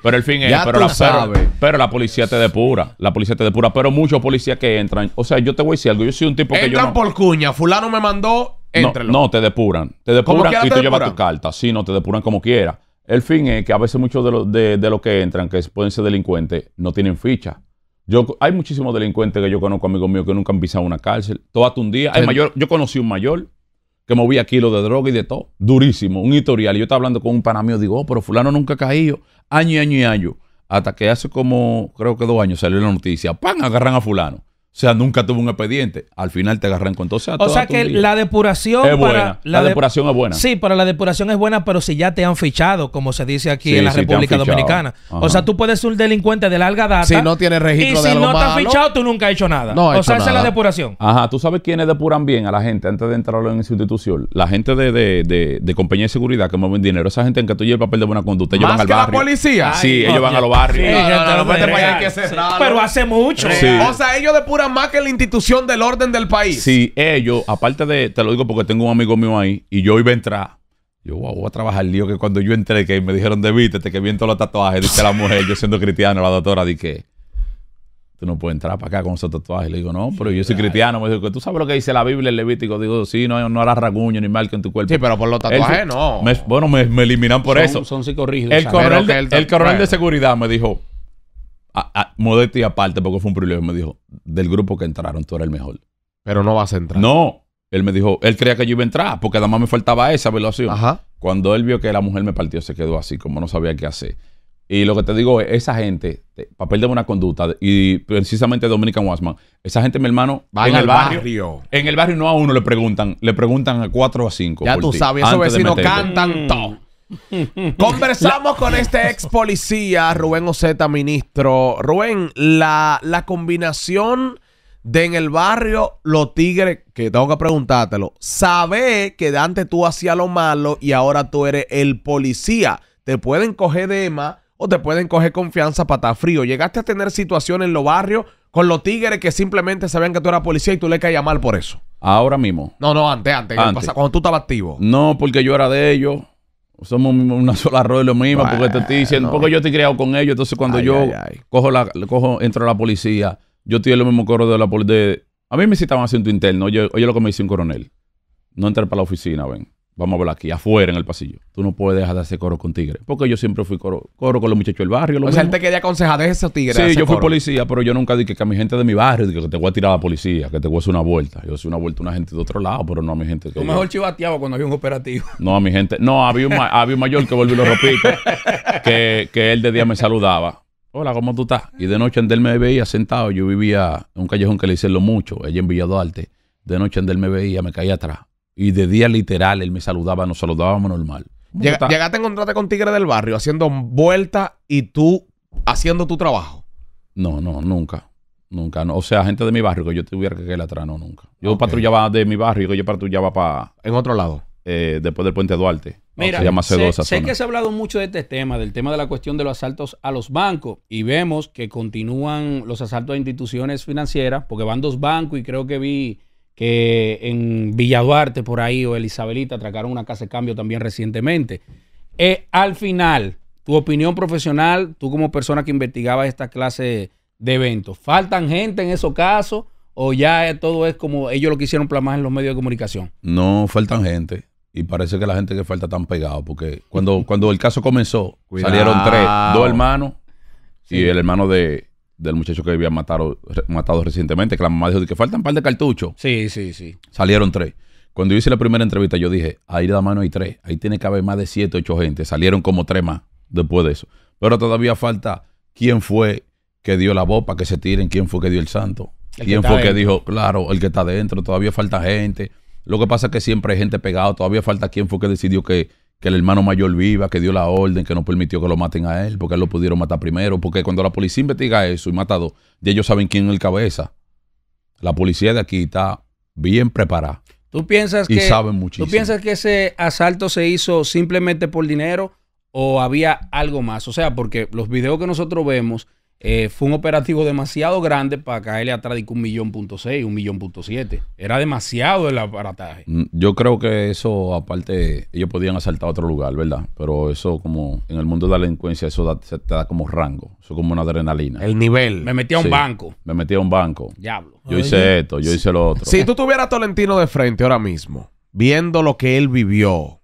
Pero el fin es, pero la, pero, pero, la policía te depura. La policía te depura. Pero muchos policías que entran. O sea, yo te voy a decir algo. Yo soy un tipo que. Entran por cuña. Fulano me mandó. entre. No, no, te depuran. Te depuran y te tú llevas tu carta. Sí, no, te depuran como quieras. El fin es que a veces muchos de los de, de que entran, que pueden ser delincuentes, no tienen ficha. Yo, hay muchísimos delincuentes que yo conozco, amigos míos, que nunca han pisado una cárcel. Todo hasta un día. Hay mayor, yo conocí un mayor que movía kilos de droga y de todo. Durísimo, un historial. yo estaba hablando con un panameo digo, oh, pero fulano nunca ha caído. Año y año y año. Hasta que hace como, creo que dos años salió la noticia. ¡Pam! Agarran a fulano. O sea, nunca tuvo un expediente. Al final te agarran con todo. O sea, o sea que la depuración. Es buena. la, depuración es buena. Sí, pero la depuración es buena, pero si ya te han fichado, como se dice aquí en la República Dominicana. O sea, tú puedes ser un delincuente de larga data. Si no tienes registro y si no te han fichado, tú nunca has hecho nada. o sea, esa es la depuración. Ajá, tú sabes quiénes depuran bien a la gente antes de entrarlo en institución. La gente de, compañía de seguridad que mueven dinero. Esa gente en que tú llevas el papel de buena conducta. Ellos van al que la policía? Sí, ellos van a los barrios. Pero hace mucho. O sea, ellos depuran más que la institución del orden del país. Sí, ellos, eh, aparte de, te lo digo porque tengo un amigo mío ahí y yo iba a entrar. Yo voy a trabajar lío que cuando yo entré, que me dijeron vítete, que viento los tatuajes, dice la mujer, yo siendo cristiano, la doctora, di que tú no puedes entrar para acá con esos tatuajes. Le digo, no, pero yo soy cristiano. Me dijo, ¿tú sabes lo que dice la Biblia, el Levítico? Digo, sí, no, no harás raguño ni mal que en tu cuerpo. Sí, pero por los tatuajes no. bueno, me, eliminan por eso. Son psicorrígidos. El coronel, el coronel de seguridad me dijo, a, y aparte, porque fue un privilegio, me dijo, del grupo que entraron, tú eres el mejor. Pero no vas a entrar. No. Él me dijo, él creía que yo iba a entrar, porque más me faltaba esa velocidad. Ajá. Cuando él vio que la mujer me partió, se quedó así, como no sabía qué hacer. Y lo que te digo es, esa gente, papel de buena conducta, y precisamente Dominican Wasman, esa gente, mi hermano, en el barrio, En el barrio no a uno le preguntan, le preguntan a cuatro o a cinco. Ya tú sabes, esos vecinos cantan mm. todo. Conversamos con este ex policía, Rubén Oceta, ministro. Rubén, la, combinación de en el barrio los tigres, que tengo que preguntártelo, sabe que antes tú hacías lo malo y ahora tú eres el policía. Te pueden coger de ema o te pueden coger confianza para estar frío. Llegaste a tener situaciones en los barrios con los tigres que simplemente sabían que tú eras policía y tú le caía mal por eso. Ahora mismo. No, no, antes. antes. Cuando tú estabas activo. No, porque yo era de ellos somos una sola y lo mismo, porque te estoy diciendo, porque yo estoy criado con ellos, entonces cuando yo cojo la, cojo, entro a la policía, yo estoy en el mismo coro de la policía. A mí me citaban asiento interno, oye, oye lo que me dice un coronel. No entrar para la oficina, ven vamos a hablar aquí, afuera en el pasillo. Tú no puedes dejar de hacer coro con tigres. Porque yo siempre fui coro, coro con los muchachos del barrio. o sea, él te quería aconsejar de esos tigres. Sí, yo fui policía, pero yo nunca dije que a mi gente de mi barrio, que te voy a tirar a la policía, que te voy a hacer una vuelta. Yo hice una vuelta a una gente de otro lado, pero no a mi gente. Tú mejor chivateaba cuando había un operativo. No, a mi gente. No, había un, mayor que volvió los ropitos, que, él de día me saludaba. Hola, ¿cómo tú estás? Y de noche él me veía sentado. Yo vivía en un callejón que le hice lo mucho, ella en Villa Duarte. De noche él me veía, me caía atrás y de día literal, él me saludaba, nos saludábamos normal. llegaste a encontrarte con Tigre del Barrio haciendo vuelta y tú haciendo tu trabajo. No, no, nunca. Nunca, no. O sea, gente de mi barrio que yo tuviera que quedar atrás, no, nunca. Yo patrullaba de mi barrio, que yo patrullaba para. En otro lado. Eh, después del Puente Duarte. Mira, sé, que se ha hablado mucho de este tema, del tema de la cuestión de los asaltos a los bancos, y vemos que continúan los asaltos a instituciones financieras, porque van dos bancos y creo que vi que en Villaduarte por ahí o Elizabelita atracaron una casa de cambio también recientemente. Eh, al final, tu opinión profesional, tú como persona que investigaba esta clase de eventos, ¿faltan gente en esos casos o ya todo es como ellos lo quisieron plasmar en los medios de comunicación? No, faltan gente. Y parece que la gente que falta tan pegado, porque cuando, cuando el caso comenzó, salieron tres, dos hermanos y el hermano de, del muchacho que había matado, matado recientemente, que la mamá dijo que faltan un par de cartuchos. Sí, sí, sí. Salieron tres. Cuando hice la primera entrevista, yo dije, ahí de la mano hay tres, ahí tiene que haber más de siete, ocho gente. Salieron como tres más después de eso. Pero todavía falta quién fue que dio la voz para que se tiren, quién fue que dio el santo, quién fue que dijo, claro, el que está adentro, todavía falta gente. Lo que pasa es que siempre hay gente pegada, todavía falta quién fue que decidió que que el hermano mayor viva, que dio la orden, que no permitió que lo maten a él, porque él lo pudieron matar primero, porque cuando la policía investiga eso y mata a dos, ellos saben quién es el cabeza. La policía de aquí está bien preparada. ¿Tú piensas y que, saben muchísimo. ¿Tú piensas que ese asalto se hizo simplemente por dinero o había algo más? O sea, porque los videos que nosotros vemos eh, fue un operativo demasiado grande para caerle atrás de un millón punto seis, un millón punto siete. Era demasiado el aparataje. Mm, yo creo que eso, aparte, ellos podían asaltar otro lugar, ¿verdad? Pero eso, como en el mundo de la delincuencia, eso te da como rango. Eso como una adrenalina. El nivel. Me metí a un banco. Me metí a un banco. Diablo. Yo hice esto, yo hice lo otro. Si tú tuvieras a Tolentino de frente ahora mismo, viendo lo que él vivió,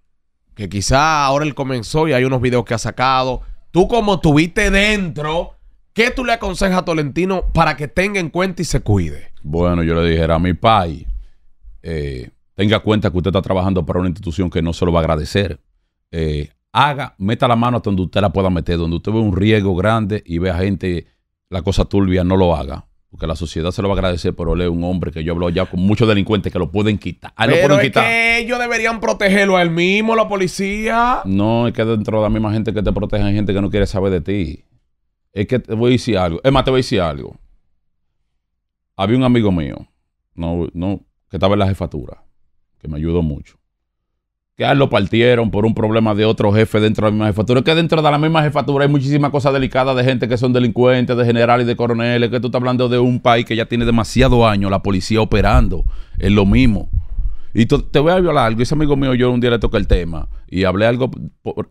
que quizá ahora él comenzó y hay unos videos que ha sacado, tú como tuviste dentro ¿Qué tú le aconsejas a Tolentino para que tenga en cuenta y se cuide? Bueno, yo le dijera a mi pai, eh, tenga cuenta que usted está trabajando para una institución que no se lo va a agradecer. Eh, haga, meta la mano hasta donde usted la pueda meter, donde usted ve un riesgo grande y ve a gente la cosa turbia, no lo haga. Porque la sociedad se lo va a agradecer por es un hombre que yo hablo ya con muchos delincuentes que lo pueden quitar. Ah, pero ellos deberían protegerlo a él mismo, la policía. No, es que dentro de la misma gente que te protege hay gente que no quiere saber de ti. Es que te voy a decir algo. Es más, te voy a decir algo. Había un amigo mío, no, no, que estaba en la jefatura, que me ayudó mucho. Que a lo partieron por un problema de otro jefe dentro de la misma jefatura. Es que dentro de la misma jefatura hay muchísimas cosas delicadas de gente que son delincuentes, de generales, y de coroneles. Que tú estás hablando de un país que ya tiene demasiado años la policía operando. Es lo mismo. Y te voy a violar algo. Ese amigo mío, yo un día le toqué el tema y hablé algo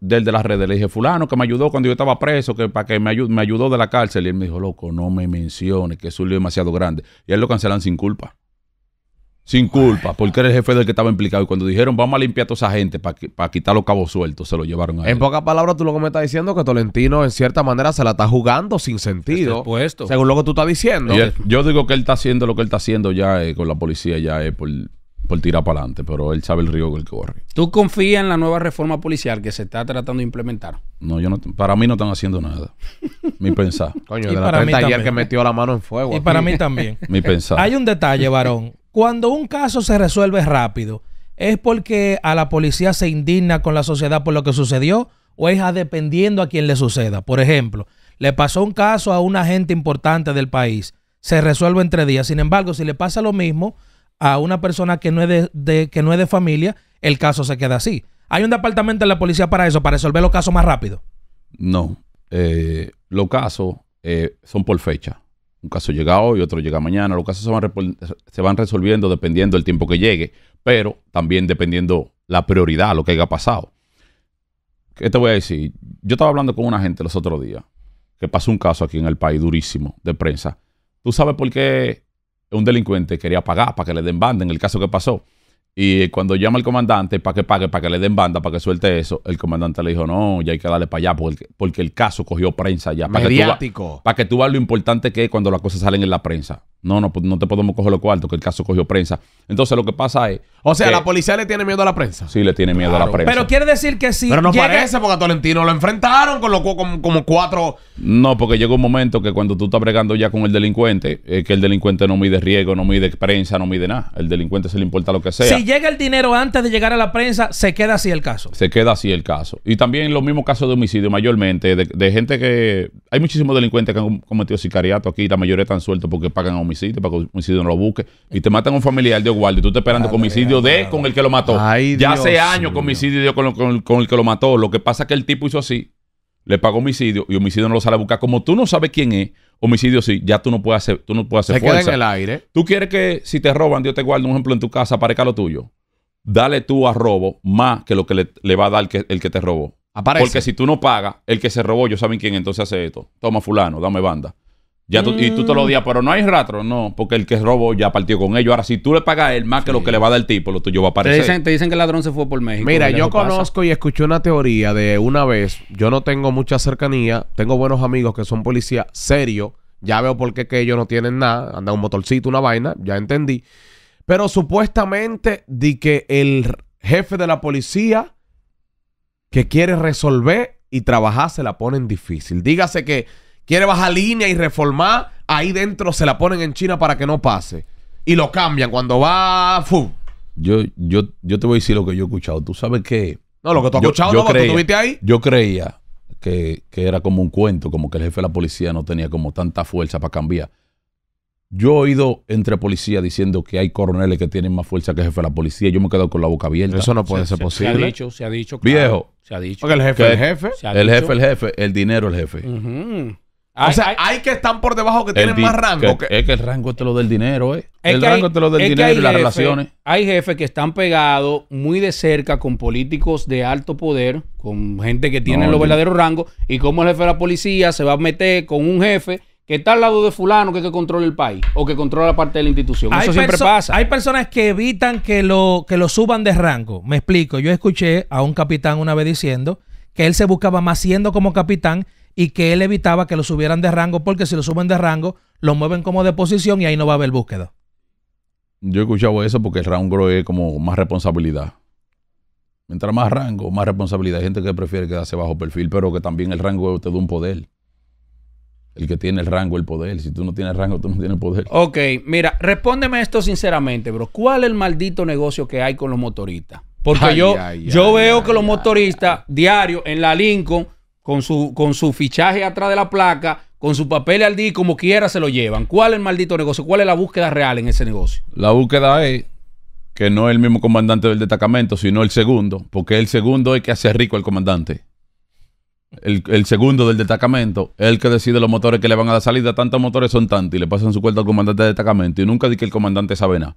del de las redes. Le dije, fulano, que me ayudó cuando yo estaba preso, que para que me, me ayudó de la cárcel. Y él me dijo, loco, no me menciones, que es un demasiado grande. Y él lo cancelan sin culpa. Sin culpa, porque era el jefe del que estaba implicado. Y cuando dijeron, vamos a limpiar a toda esa gente para quitar los cabos sueltos, se lo llevaron a él. En pocas palabras, tú lo que me estás diciendo que Tolentino, en cierta manera, se la está jugando sin sentido. Este según lo que tú estás diciendo. yo digo que él está haciendo lo que él está haciendo ya eh, con la policía, ya es eh, por por tirar para adelante, pero él sabe el riesgo que él corre. ¿Tú confías en la nueva reforma policial que se está tratando de implementar? No, yo no, para mí no están haciendo nada. Mi pensar. Coño, la ayer que metió la mano en fuego. Y para mí también. Mi pensar. Hay un detalle, varón. Cuando un caso se resuelve rápido, ¿es porque a la policía se indigna con la sociedad por lo que sucedió o es dependiendo a quien le suceda? Por ejemplo, le pasó un caso a un agente importante del país, se resuelve entre días. Sin embargo, si le pasa lo mismo a una persona que no es de, que no es de familia, el caso se queda así. ¿Hay un departamento en la policía para eso, para resolver los casos más rápido? No. Eh, los casos eh, son por fecha. Un caso llega hoy, otro llega mañana. Los casos se van, se van resolviendo dependiendo del tiempo que llegue, pero también dependiendo la prioridad, lo que haya pasado. ¿Qué te voy a decir? Yo estaba hablando con una gente los otros días que pasó un caso aquí en el país durísimo de prensa. ¿Tú sabes por qué un delincuente quería pagar para que le den banda en el caso que pasó. Y cuando llama el comandante para que pague, para que le den banda, para que suelte eso, el comandante le dijo, no, ya hay que darle para allá porque, porque el caso cogió prensa ya. para que tú veas lo importante que es cuando las cosas salen en la prensa. No, no, pues, no te podemos coger los cuartos, que el caso cogió prensa. Entonces lo que pasa es. O sea, la policía le tiene miedo a la prensa. Sí, le tiene miedo a la prensa. Pero quiere decir que sí. Pero no parece, porque a Tolentino lo enfrentaron con, como cuatro. No, porque llega un momento que cuando tú estás bregando ya con el delincuente, que el delincuente no mide riesgo, no mide prensa, no mide nada. El delincuente se le importa lo que sea. Si llega el dinero antes de llegar a la prensa, se queda así el caso. Se queda así el caso. Y también los mismos casos de homicidio, mayormente, de, gente que. Hay muchísimos delincuentes que han cometido sicariato aquí, la mayoría están sueltos porque pagan homicidio homicidio, para que homicidio no lo busque. Y te matan a un familiar de guardia y tú te esperando homicidio de con el que lo mató. ya hace años homicidio con, el que lo mató. Lo que pasa es que el tipo hizo así, le pagó homicidio y homicidio no lo sale a buscar. Como tú no sabes quién es, homicidio sí, ya tú no puedes hacer, tú no puedes hacer Se en el aire. Tú quieres que si te roban, Dios te guarde un ejemplo en tu casa, aparezca lo tuyo. Dale tú a robo más que lo que le, va a dar que, el que te robó. Aparece. Porque si tú no pagas, el que se robó, yo saben quién, entonces hace esto. Toma fulano, dame banda. Y tú te lo mm. días pero no hay rastro, no, porque el que robo ya partió con ellos. Ahora, si tú le pagas a él más que lo que le va a dar el tipo, lo tuyo va a aparecer. Te dicen, dicen que el ladrón se fue por México. Mira, yo conozco y escuché una teoría de una vez, yo no tengo mucha cercanía, tengo buenos amigos que son policías serios, ya veo por qué que ellos no tienen nada, anda un motorcito, una vaina, ya entendí. Pero supuestamente di que el jefe de la policía que quiere resolver y trabajar se la ponen difícil. Dígase que quiere bajar línea y reformar, ahí dentro se la ponen en China para que no pase. Y lo cambian cuando va... Yo, yo, yo te voy a decir lo que yo he escuchado. Tú sabes qué? No, lo que tú has escuchado, no, creía, que tú ahí. Yo creía que, era como un cuento, como que el jefe de la policía no tenía como tanta fuerza para cambiar. Yo he oído entre policías diciendo que hay coroneles que tienen más fuerza que el jefe de la policía. Yo me he quedado con la boca abierta. Eso no puede ser posible. Se ha dicho, se ha dicho. Viejo. Se ha dicho. Porque el jefe es el jefe. El jefe jefe el jefe. El dinero el jefe. Hay, o sea, hay, que están por debajo que tienen más rango. es que el rango te lo del dinero, ¿eh? el rango hay, lo del dinero y las relaciones. Hay jefes que están pegados muy de cerca con políticos de alto poder, con gente que tiene los verdaderos rangos, y como el jefe de la policía se va a meter con un jefe que está al lado de fulano que, que controla el país o que controla la parte de la institución. Eso siempre pasa. Hay personas que evitan que lo, que lo suban de rango. Me explico. Yo escuché a un capitán una vez diciendo que él se buscaba más siendo como capitán y que él evitaba que lo subieran de rango porque si lo suben de rango, lo mueven como de posición y ahí no va a haber búsqueda. Yo he escuchado eso porque el rango es como más responsabilidad. Mientras más rango, más responsabilidad. Hay gente que prefiere quedarse bajo perfil, pero que también el rango te da un poder. El que tiene el rango, el poder. Si tú no tienes rango, tú no tienes poder. Ok, mira, respóndeme esto sinceramente, bro. ¿Cuál es el maldito negocio que hay con los motoristas? Porque yo, yo veo que los motoristas diario en la Lincoln con su, con su fichaje atrás de la placa, con su papel al día como quiera se lo llevan. ¿Cuál es el maldito negocio? ¿Cuál es la búsqueda real en ese negocio? La búsqueda es que no es el mismo comandante del destacamento, sino el segundo, porque el segundo es que hace rico al comandante. El, segundo del destacamento el que decide los motores que le van a dar salida. Tantos motores son tantos y le pasan su cuenta al comandante del destacamento. Y nunca di que el comandante sabe nada.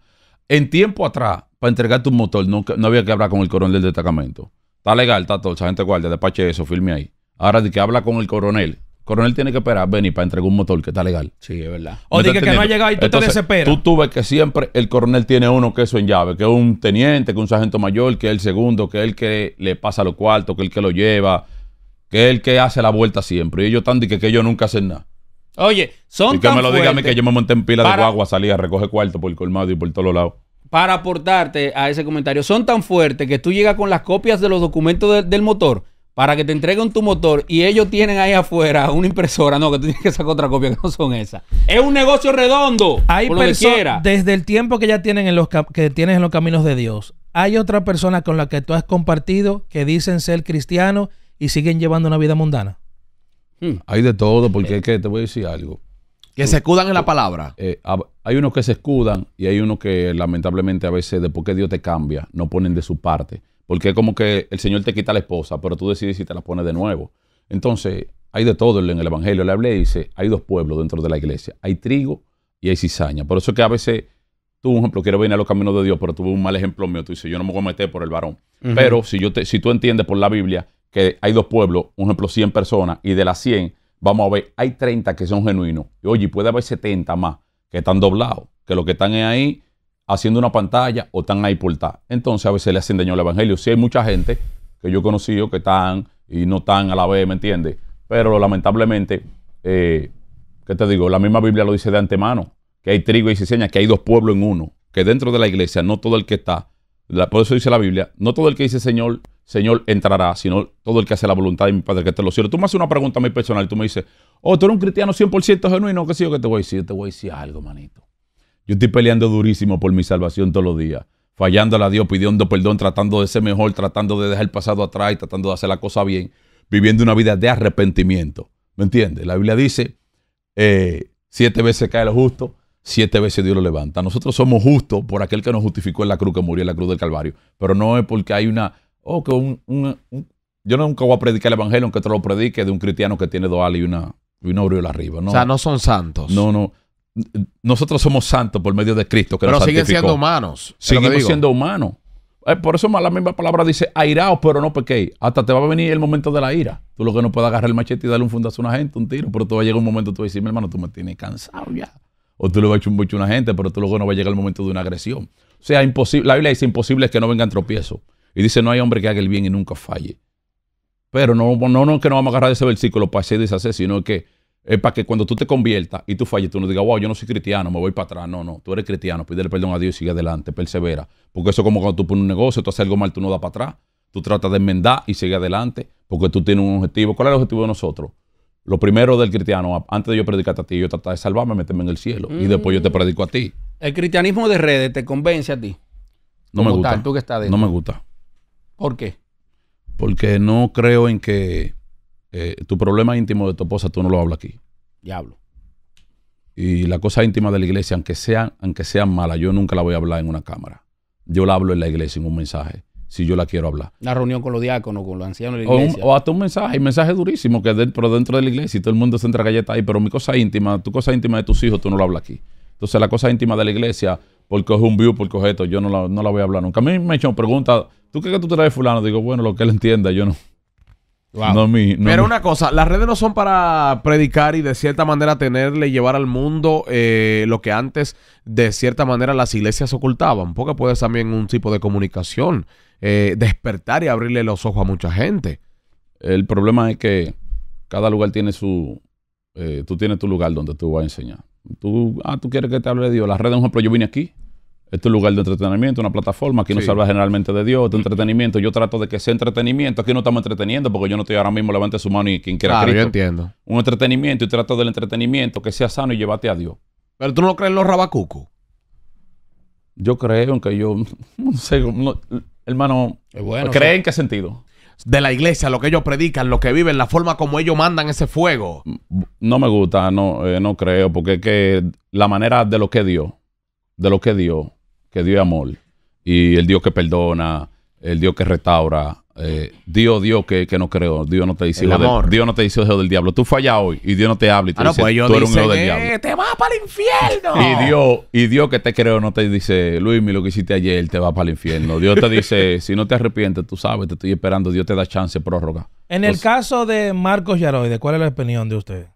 En tiempo atrás, para entregar un motor, no, había que hablar con el coronel del destacamento. Está legal, está todo. gente guardia, despache eso, firme ahí. Ahora de que habla con el coronel. coronel tiene que esperar, vení, para entregar un motor que está legal. Sí, es verdad. O diga que, no ha llegado y tú te desesperas. Tú, ves que siempre el coronel tiene uno que eso en llave, que es un teniente, que es un sargento mayor, que es el segundo, que es el que le pasa los cuartos, que es el que lo lleva, que es el que hace la vuelta siempre. Y ellos están de que, que ellos nunca hacen nada. Oye, son y que me lo diga a mí que yo me monté en pila de guagua, salía, recoge cuarto por el colmado y por todos lados. Para aportarte a ese comentario, son tan fuertes que tú llegas con las copias de los documentos del motor para que te entreguen tu motor y ellos tienen ahí afuera una impresora, no, que tú tienes que sacar otra copia que no son esas. Es un negocio redondo. Hay personas desde el tiempo que ya tienen en los que tienes en los caminos de Dios. Hay otra persona con la que tú has compartido que dicen ser cristiano y siguen llevando una vida mundana. Hmm. Hay de todo, porque que te voy a decir algo. Que se escudan en la eh, palabra. Eh, hay unos que se escudan y hay unos que lamentablemente a veces, después que Dios te cambia, no ponen de su parte. Porque es como que el Señor te quita la esposa, pero tú decides si te la pones de nuevo. Entonces, hay de todo en el Evangelio. Le hablé y dice, hay dos pueblos dentro de la iglesia. Hay trigo y hay cizaña. Por eso que a veces tú, un ejemplo, quieres venir a los caminos de Dios, pero tuve un mal ejemplo mío. Tú dices, yo no me voy a meter por el varón. Pero si, yo te, si tú entiendes por la Biblia que hay dos pueblos, un ejemplo, 100 personas, y de las 100, vamos a ver, hay 30 que son genuinos. Y, oye, puede haber 70 más que están doblados, que lo que están ahí haciendo una pantalla o están ahí por Entonces a veces le hacen daño al evangelio. Si hay mucha gente que yo he conocido que están y no están a la vez, ¿me entiendes? Pero lamentablemente, eh, ¿qué te digo? La misma Biblia lo dice de antemano, que hay trigo y ciseña, que hay dos pueblos en uno, que dentro de la iglesia no todo el que está, por eso dice la Biblia, no todo el que dice Señor, Señor entrará, sino todo el que hace la voluntad de mi Padre que te lo cielo. Tú me haces una pregunta muy personal, personal, tú me dices, oh, tú eres un cristiano 100% genuino, qué sé yo que te voy a decir, te voy a decir algo, manito. Yo estoy peleando durísimo por mi salvación todos los días, fallando a Dios, pidiendo perdón, tratando de ser mejor, tratando de dejar el pasado atrás y tratando de hacer la cosa bien, viviendo una vida de arrepentimiento. ¿Me entiendes? La Biblia dice, eh, siete veces cae el justo, siete veces Dios lo levanta. Nosotros somos justos por aquel que nos justificó en la cruz, que murió en la cruz del Calvario. Pero no es porque hay una, oh, que un, un, yo nunca voy a predicar el evangelio, aunque te lo predique de un cristiano que tiene dos alas y una, y un arriba. No, o sea, no son santos. No, no nosotros somos santos por medio de Cristo que pero siguen siendo humanos seguimos siendo humanos eh, por eso la misma palabra dice airaos pero no pequéis hasta te va a venir el momento de la ira tú lo que no puedes agarrar el machete y darle un fundazo a una gente un tiro pero tú va a llegar un momento tú vas a decir hermano tú me tienes cansado ya o tú le vas a echar un bucho a una gente pero tú luego no va a llegar el momento de una agresión o sea imposible la Biblia dice imposible es que no vengan tropiezos y dice no hay hombre que haga el bien y nunca falle pero no no, no que no vamos a agarrar ese versículo para hacer y deshacer sino que es para que cuando tú te conviertas y tú falles, tú no digas, wow, yo no soy cristiano, me voy para atrás. No, no, tú eres cristiano, pídele perdón a Dios y sigue adelante, persevera. Porque eso es como cuando tú pones un negocio, tú haces algo mal, tú no das para atrás. Tú tratas de enmendar y sigue adelante porque tú tienes un objetivo. ¿Cuál es el objetivo de nosotros? Lo primero del cristiano, antes de yo predicarte a ti, yo tratar de salvarme, meterme en el cielo. Y mm. después yo te predico a ti. ¿El cristianismo de redes te convence a ti? No me gusta. tú que estás no me gusta. ¿Por qué? Porque no creo en que eh, tu problema íntimo de tu esposa tú no lo hablas aquí. Diablo. Y la cosa íntima de la iglesia, aunque sea aunque sea mala, yo nunca la voy a hablar en una cámara. Yo la hablo en la iglesia, en un mensaje, si yo la quiero hablar. La reunión con los diáconos, con los ancianos de la iglesia. O, hasta un mensaje, y mensaje durísimo, que dentro, dentro de la iglesia y todo el mundo se entra galleta ahí, pero mi cosa íntima, tu cosa íntima de tus hijos, tú no lo hablas aquí. Entonces la cosa íntima de la iglesia, porque es un view, porque es esto, yo no la, no la voy a hablar nunca. A mí me echan preguntas, ¿tú qué que tú traes fulano? Digo, bueno, lo que él entienda, yo no. Pero una cosa, las redes no son para predicar y de cierta manera tenerle llevar al mundo eh, lo que antes de cierta manera las iglesias ocultaban, porque puede ser también un tipo de comunicación, eh, despertar y abrirle los ojos a mucha gente. El problema es que cada lugar tiene su, eh, tú tienes tu lugar donde tú vas a enseñar. Tú, ah, tú quieres que te hable de Dios, las redes, por ejemplo, yo vine aquí, este es un lugar de entretenimiento, una plataforma. Aquí no se habla generalmente de Dios, de entretenimiento. Yo trato de que sea entretenimiento. Aquí no estamos entreteniendo porque yo no estoy ahora mismo levante su mano y quien quiera claro, ah, yo entiendo. Un entretenimiento y trato del entretenimiento que sea sano y llévate a Dios. Pero tú no crees en los rabacucos. Yo creo en que yo. No sé, hermano. ¿Cree en qué sentido? De la iglesia, lo que ellos predican, lo que viven, la forma como ellos mandan ese fuego. No me gusta, no, eh, no creo, porque es que la manera de lo que Dios, de lo que Dios que dio amor y el Dios que perdona, el Dios que restaura. Eh, Dios, Dios que, no creó Dios no te dice hijo Dios no te dice hijo del diablo. Tú fallas hoy y Dios no te habla y te ah, pues tú eres un hijo del eh, diablo. Te vas para el infierno. Y Dios, y Dios que te creo no te dice, Luis, mi lo que hiciste ayer te va para el infierno. Dios te dice, si no te arrepientes, tú sabes, te estoy esperando, Dios te da chance prórroga. En el caso de Marcos Yaroide, ¿cuál es la opinión de usted?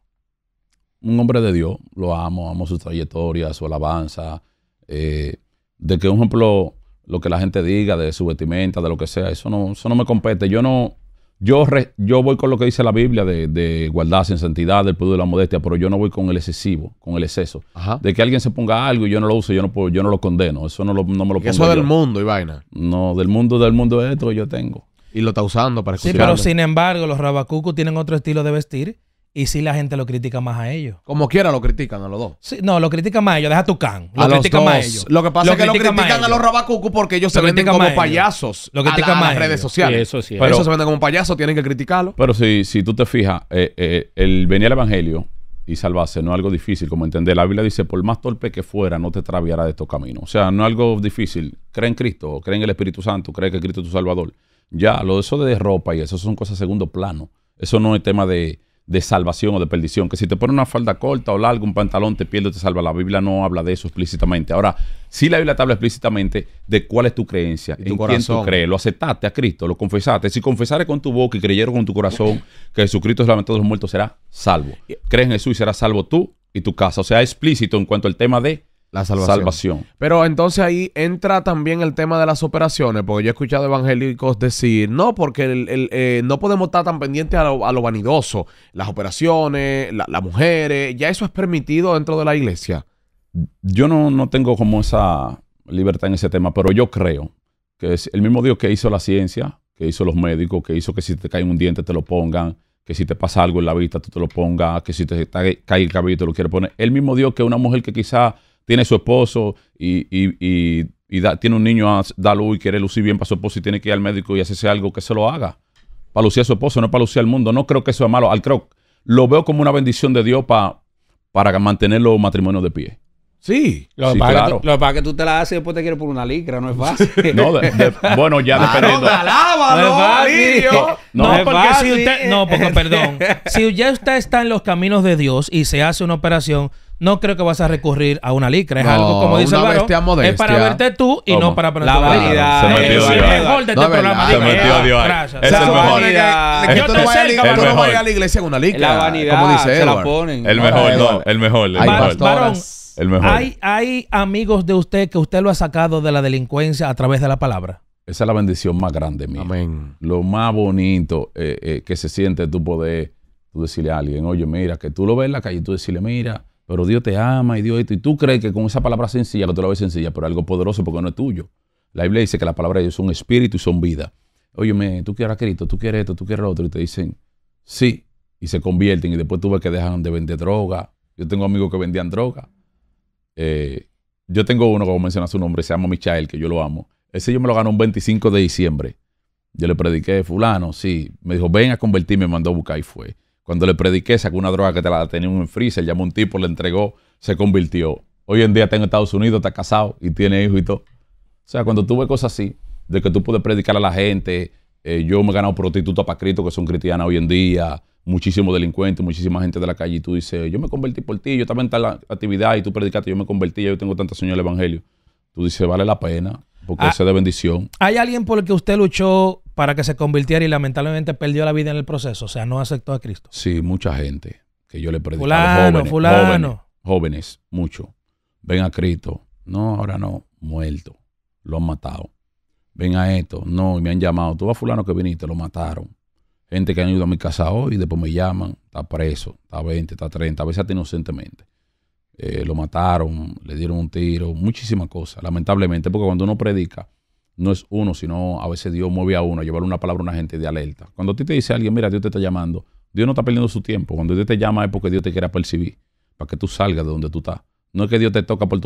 Un hombre de Dios, lo amo, amo su trayectoria, su alabanza. Eh, de que, por ejemplo, lo que la gente diga de su vestimenta, de lo que sea, eso no, no me compete. Yo no, yo, yo voy con lo que dice la Biblia de, igualdad, sin santidad, del pudor de la modestia, pero yo no voy con el excesivo, con el exceso. Ajá. De que alguien se ponga algo y yo no lo uso, yo no, puedo, yo no lo condeno. Eso no, me lo pongo. Eso es del mundo y vaina. No, del mundo, del mundo de esto yo tengo. Y lo está usando para Sí, pero sin embargo, los rabacucos tienen otro estilo de vestir y si la gente lo critica más a ellos. Como quiera lo critican a los dos. no, lo critican más a ellos. Deja tu can. Lo critican más a ellos. Lo que pasa es que lo critican a, los Rabacucu porque ellos se venden como payasos. Lo critican más a las redes sociales. Sí, eso se venden como payasos, tienen que criticarlo. Pero si, si tú te fijas, eh, eh, el venir al evangelio y salvarse no es algo difícil, como entender. La Biblia dice: por más torpe que fuera, no te traviará de estos caminos. O sea, no es algo difícil. Cree en Cristo, cree en el Espíritu Santo, cree que Cristo es tu Salvador. Ya, lo de eso de ropa y eso son cosas segundo plano. Eso no es tema de de salvación o de perdición. Que si te pone una falda corta o larga, un pantalón, te pierde, te salva. La Biblia no habla de eso explícitamente. Ahora, si la Biblia te habla explícitamente de cuál es tu creencia, en quién tú crees. Lo aceptaste a Cristo, lo confesaste. Si confesares con tu boca y creyeron con tu corazón que Jesucristo es la de los muertos, será salvo. Crees en Jesús y será salvo tú y tu casa. O sea, explícito en cuanto al tema de la salvación. Pero entonces ahí entra también el tema de las operaciones, porque yo he escuchado evangélicos decir, no, porque eh, no podemos estar tan pendientes a lo, vanidoso, las operaciones, la, las mujeres, ya eso es permitido dentro de la iglesia. Yo no, tengo como esa libertad en ese tema, pero yo creo que es el mismo Dios que hizo la ciencia, que hizo los médicos, que hizo que si te cae un diente te lo pongan, que si te pasa algo en la vista tú te lo pongas, que si te cae el cabello te lo quieres poner, el mismo Dios que una mujer que quizá tiene su esposo y, y, y, tiene un niño, a, da y quiere lucir bien para su esposo y tiene que ir al médico y hacerse algo que se lo haga. Para lucir a su esposo, no para lucir al mundo. No creo que eso sea malo. Al creo, lo veo como una bendición de Dios para mantener los matrimonios de pie. Sí. Lo, sí, para claro. que, tú, lo para que tú te la haces y después te quieres por una licra, no es fácil. no, de, de, bueno, ya ah, dependiendo. No, alaba, no, no, es fácil. no, no es porque fácil. si usted. No, porque perdón. si ya usted está en los caminos de Dios y se hace una operación, no creo que vas a recurrir a una licra. Es no, algo como dice el varón, Es para verte tú y ¿Cómo? no para poner la validez. Se metió Dios. Es el mejor de este programa. Se Dios. Es el mejor. Yo te cerca, tú no voy a la iglesia en una licra. La vanidad. Como dice Se la ponen. El mejor, no. El mejor. El mejor. ¿Hay, amigos de usted que usted lo ha sacado de la delincuencia a través de la palabra? Esa es la bendición más grande mía. Amén. Lo más bonito eh, eh, que se siente tú poder tú decirle a alguien, oye, mira, que tú lo ves en la calle y tú decirle, mira, pero Dios te ama y Dios Y tú crees que con esa palabra sencilla, que tú la ves sencilla, pero algo poderoso porque no es tuyo. La Biblia dice que la palabra de Dios es un espíritu y son vida. Óyeme, tú quieres a Cristo, tú quieres esto, tú quieres lo otro. Y te dicen, sí. Y se convierten. Y después tú ves que dejan de vender droga. Yo tengo amigos que vendían droga. Eh, yo tengo uno, como menciona su nombre, se llama Michael, que yo lo amo. Ese yo me lo ganó un 25 de diciembre. Yo le prediqué, fulano, sí. Me dijo, ven a convertirme, me mandó a buscar y fue. Cuando le prediqué, sacó una droga que te la tenía en un freezer, llamó a un tipo, le entregó, se convirtió. Hoy en día está en Estados Unidos, está casado y tiene hijos y todo. O sea, cuando tuve cosas así, de que tú puedes predicar a la gente, eh, yo me he ganado prostitutas para Cristo, que son cristianas hoy en día, muchísimos delincuentes, muchísima gente de la calle, y tú dices, yo me convertí por ti, yo estaba en tal actividad y tú predicaste, yo me convertí, yo tengo tanta sueños del Evangelio. Tú dices, vale la pena, porque ah, es de bendición. ¿Hay alguien por el que usted luchó para que se convirtiera y lamentablemente perdió la vida en el proceso? O sea, no aceptó a Cristo. Sí, mucha gente que yo le predicaba. Fulano, jóvenes, fulano. Jóvenes, jóvenes, mucho. Ven a Cristo. No, ahora no, muerto. Lo han matado. Ven a esto. No, me han llamado. Tú vas fulano que viniste, lo mataron Gente que han ido a mi casa hoy y después me llaman, está preso, está 20, está 30, a veces hasta inocentemente. Eh, lo mataron, le dieron un tiro, muchísimas cosas, lamentablemente, porque cuando uno predica, no es uno, sino a veces Dios mueve a uno a llevar una palabra a una gente de alerta. Cuando a ti te dice alguien, mira, Dios te está llamando, Dios no está perdiendo su tiempo. Cuando Dios te llama es porque Dios te quiere apercibir. para que tú salgas de donde tú estás. No es que Dios te toca por,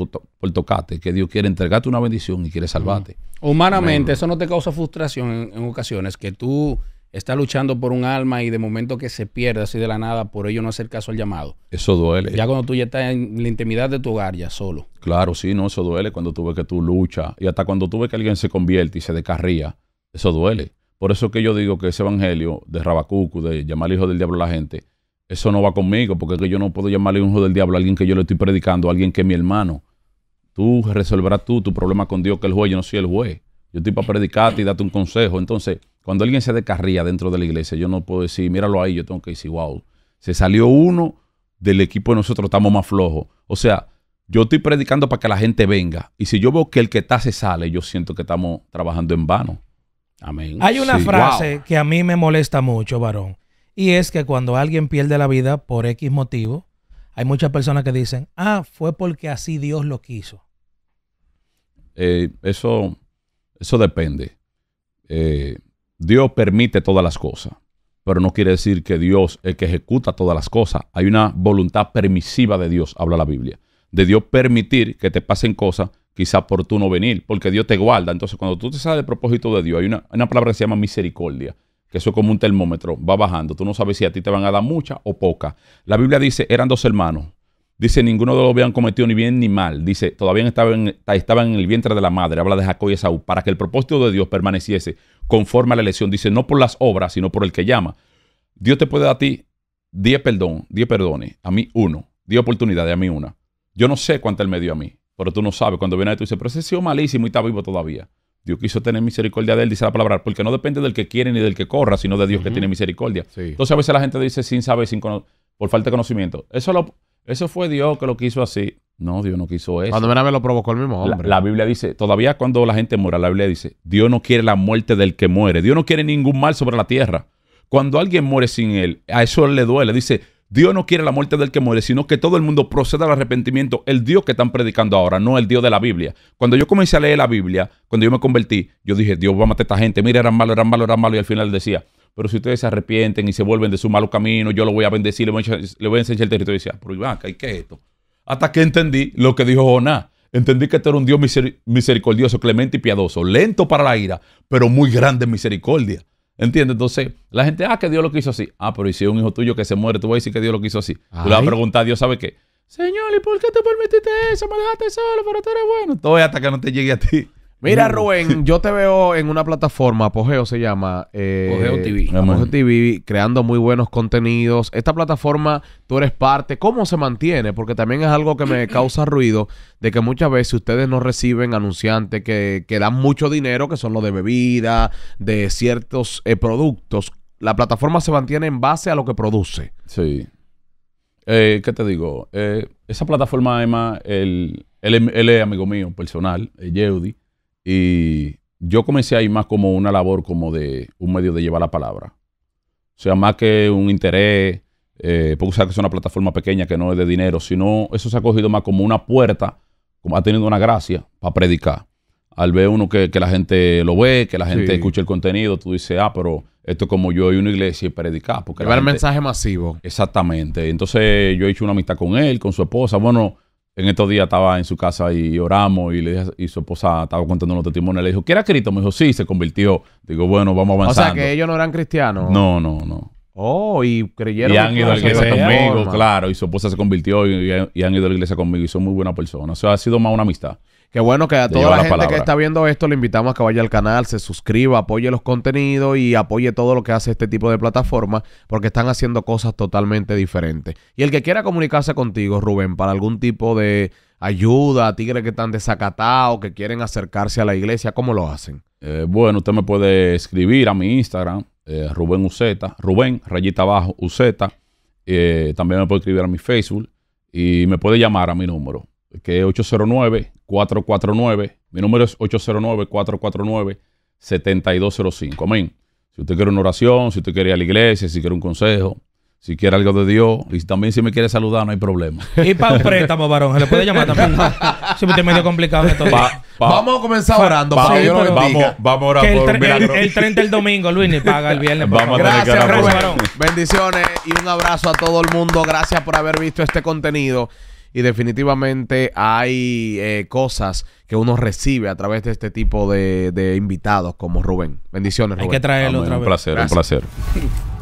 tocarte. Es que Dios quiere entregarte una bendición y quiere salvarte. Humanamente, eso no te causa frustración en ocasiones, que tú está luchando por un alma y de momento que se pierde así de la nada por ello no hacer caso al llamado. Eso duele. Ya cuando tú ya estás en la intimidad de tu hogar, ya solo. Claro, sí, no, eso duele cuando tú ves que tú luchas y hasta cuando tú ves que alguien se convierte y se descarría, eso duele. Por eso que yo digo que ese evangelio de Rabacucu, de llamar hijo del diablo a la gente, eso no va conmigo, porque que yo no puedo llamarle hijo del diablo a alguien que yo le estoy predicando, a alguien que es mi hermano. Tú resolverás tú tu problema con Dios, que el juez, yo no soy el juez. Yo estoy para predicarte y darte un consejo. Entonces, cuando alguien se descarría dentro de la iglesia, yo no puedo decir, míralo ahí, yo tengo que decir, wow, se salió uno del equipo de nosotros, estamos más flojos. O sea, yo estoy predicando para que la gente venga. Y si yo veo que el que está se sale, yo siento que estamos trabajando en vano. Amén. Hay una frase que a mí me molesta mucho, varón. Y es que cuando alguien pierde la vida por X motivo, hay muchas personas que dicen, ah, fue porque así Dios lo quiso. Eh, eso, eso depende. Eh, Dios permite todas las cosas, pero no quiere decir que Dios es el que ejecuta todas las cosas. Hay una voluntad permisiva de Dios, habla la Biblia. De Dios permitir que te pasen cosas, quizá por tú no venir, porque Dios te guarda. Entonces, cuando tú te sales del propósito de Dios, hay una, palabra que se llama misericordia que eso es como un termómetro, va bajando. Tú no sabes si a ti te van a dar mucha o poca. La Biblia dice, eran dos hermanos. Dice, ninguno de los habían cometido ni bien ni mal. Dice, todavía estaban, estaban en el vientre de la madre. Habla de Jacob y Esaú, para que el propósito de Dios permaneciese conforme a la elección. Dice, no por las obras, sino por el que llama. Dios te puede dar a ti 10 perdón, 10 perdones, a mí uno, 10 oportunidades, a mí una. Yo no sé cuánta él me dio a mí, pero tú no sabes. Cuando viene a ti, tú dices, pero ese sido malísimo y está vivo todavía. Dios quiso tener misericordia de él, dice la palabra, porque no depende del que quiere ni del que corra, sino de Dios que tiene misericordia. Entonces a veces la gente dice sin saber, sin por falta de conocimiento. Eso, lo, eso fue Dios que lo quiso así. No, Dios no quiso eso. Cuando una lo provocó el mismo hombre. La, Biblia dice, todavía cuando la gente muere la Biblia dice, Dios no quiere la muerte del que muere. Dios no quiere ningún mal sobre la tierra. Cuando alguien muere sin él, a eso le duele. Dice, Dios no quiere la muerte del que muere, sino que todo el mundo proceda al arrepentimiento. El Dios que están predicando ahora, no el Dios de la Biblia. Cuando yo comencé a leer la Biblia, cuando yo me convertí, yo dije, Dios va a matar a esta gente. Mira, eran malos, eran malos, eran malos. Y al final decía, pero si ustedes se arrepienten y se vuelven de su malo camino, yo lo voy a bendecir, le voy a, enseñar el territorio. Y decía, pero Iván, ¿qué es esto? Hasta que entendí lo que dijo Jonás. Entendí que este era un Dios misericordioso, clemente y piadoso, lento para la ira, pero muy grande en misericordia. ¿Entiendes? Entonces, la gente, ah, que Dios lo quiso así. Ah, pero y si un hijo tuyo que se muere, tú vas a decir que Dios lo quiso así. Tú le vas a preguntar Dios, ¿sabe qué? Señor, ¿y por qué te permitiste eso? Me dejaste solo, pero tú eres bueno. Todo hasta que no te llegue a ti. Mira, Rubén, yo te veo en una plataforma, Pogeo se llama. Eh, TV. TV, creando muy buenos contenidos. Esta plataforma, tú eres parte. ¿Cómo se mantiene? Porque también es algo que me causa ruido de que muchas veces ustedes no reciben anunciantes que, dan mucho dinero, que son los de bebida, de ciertos eh, productos. La plataforma se mantiene en base a lo que produce. Sí. Eh, ¿Qué te digo? Eh, esa plataforma, además, em, él, es amigo mío personal, Yeudi y yo comencé ahí más como una labor, como de un medio de llevar la palabra. O sea, más que un interés, eh, porque que es una plataforma pequeña que no es de dinero, sino eso se ha cogido más como una puerta, como ha tenido una gracia para predicar. Al ver uno que, que la gente lo ve, que la gente escuche escucha el contenido, tú dices, ah, pero esto es como yo y una iglesia y predicar. Porque Llevar el mensaje masivo. Exactamente. Entonces yo he hecho una amistad con él, con su esposa. Bueno, en estos días estaba en su casa y oramos y, le y su esposa estaba contando los testimonios. Le dijo, ¿quiere era Cristo? Me dijo, sí, se convirtió. Digo, bueno, vamos avanzando. O sea, que ellos no eran cristianos. No, no, no. Oh, y creyeron. Y han ido a la iglesia conmigo, claro. Y su esposa se convirtió y, y, han ido a la iglesia conmigo y son muy buenas personas. O sea, ha sido más una amistad. Que bueno que a toda la, gente que está viendo esto le invitamos a que vaya al canal, se suscriba, apoye los contenidos y apoye todo lo que hace este tipo de plataformas porque están haciendo cosas totalmente diferentes. Y el que quiera comunicarse contigo, Rubén, para algún tipo de ayuda a tigres que están desacatados, que quieren acercarse a la iglesia, ¿cómo lo hacen? Eh, bueno, usted me puede escribir a mi Instagram, eh, Rubén Uceta, Rubén, rayita abajo, Uzeta. Eh, también me puede escribir a mi Facebook y me puede llamar a mi número, que es 809-449. Mi número es 809-449-7205. Amén. Si usted quiere una oración, si usted quiere ir a la iglesia, si quiere un consejo, si quiere algo de Dios, y también si me quiere saludar, no hay problema. Y para un préstamo, varón, se le puede llamar también. si usted es medio complicado esto. vamos a comenzar orando. Pa, sí, vamos, vamos, a orar por el, el, el, 30 el domingo, Luis, ni paga el viernes. Vamos Gracias, a Varón. Bendiciones y un abrazo a todo el mundo. Gracias por haber visto este contenido y definitivamente hay eh, cosas que uno recibe a través de este tipo de, invitados como Rubén. Bendiciones, Rubén. Hay que traerlo otra vez. Un placer, un placer.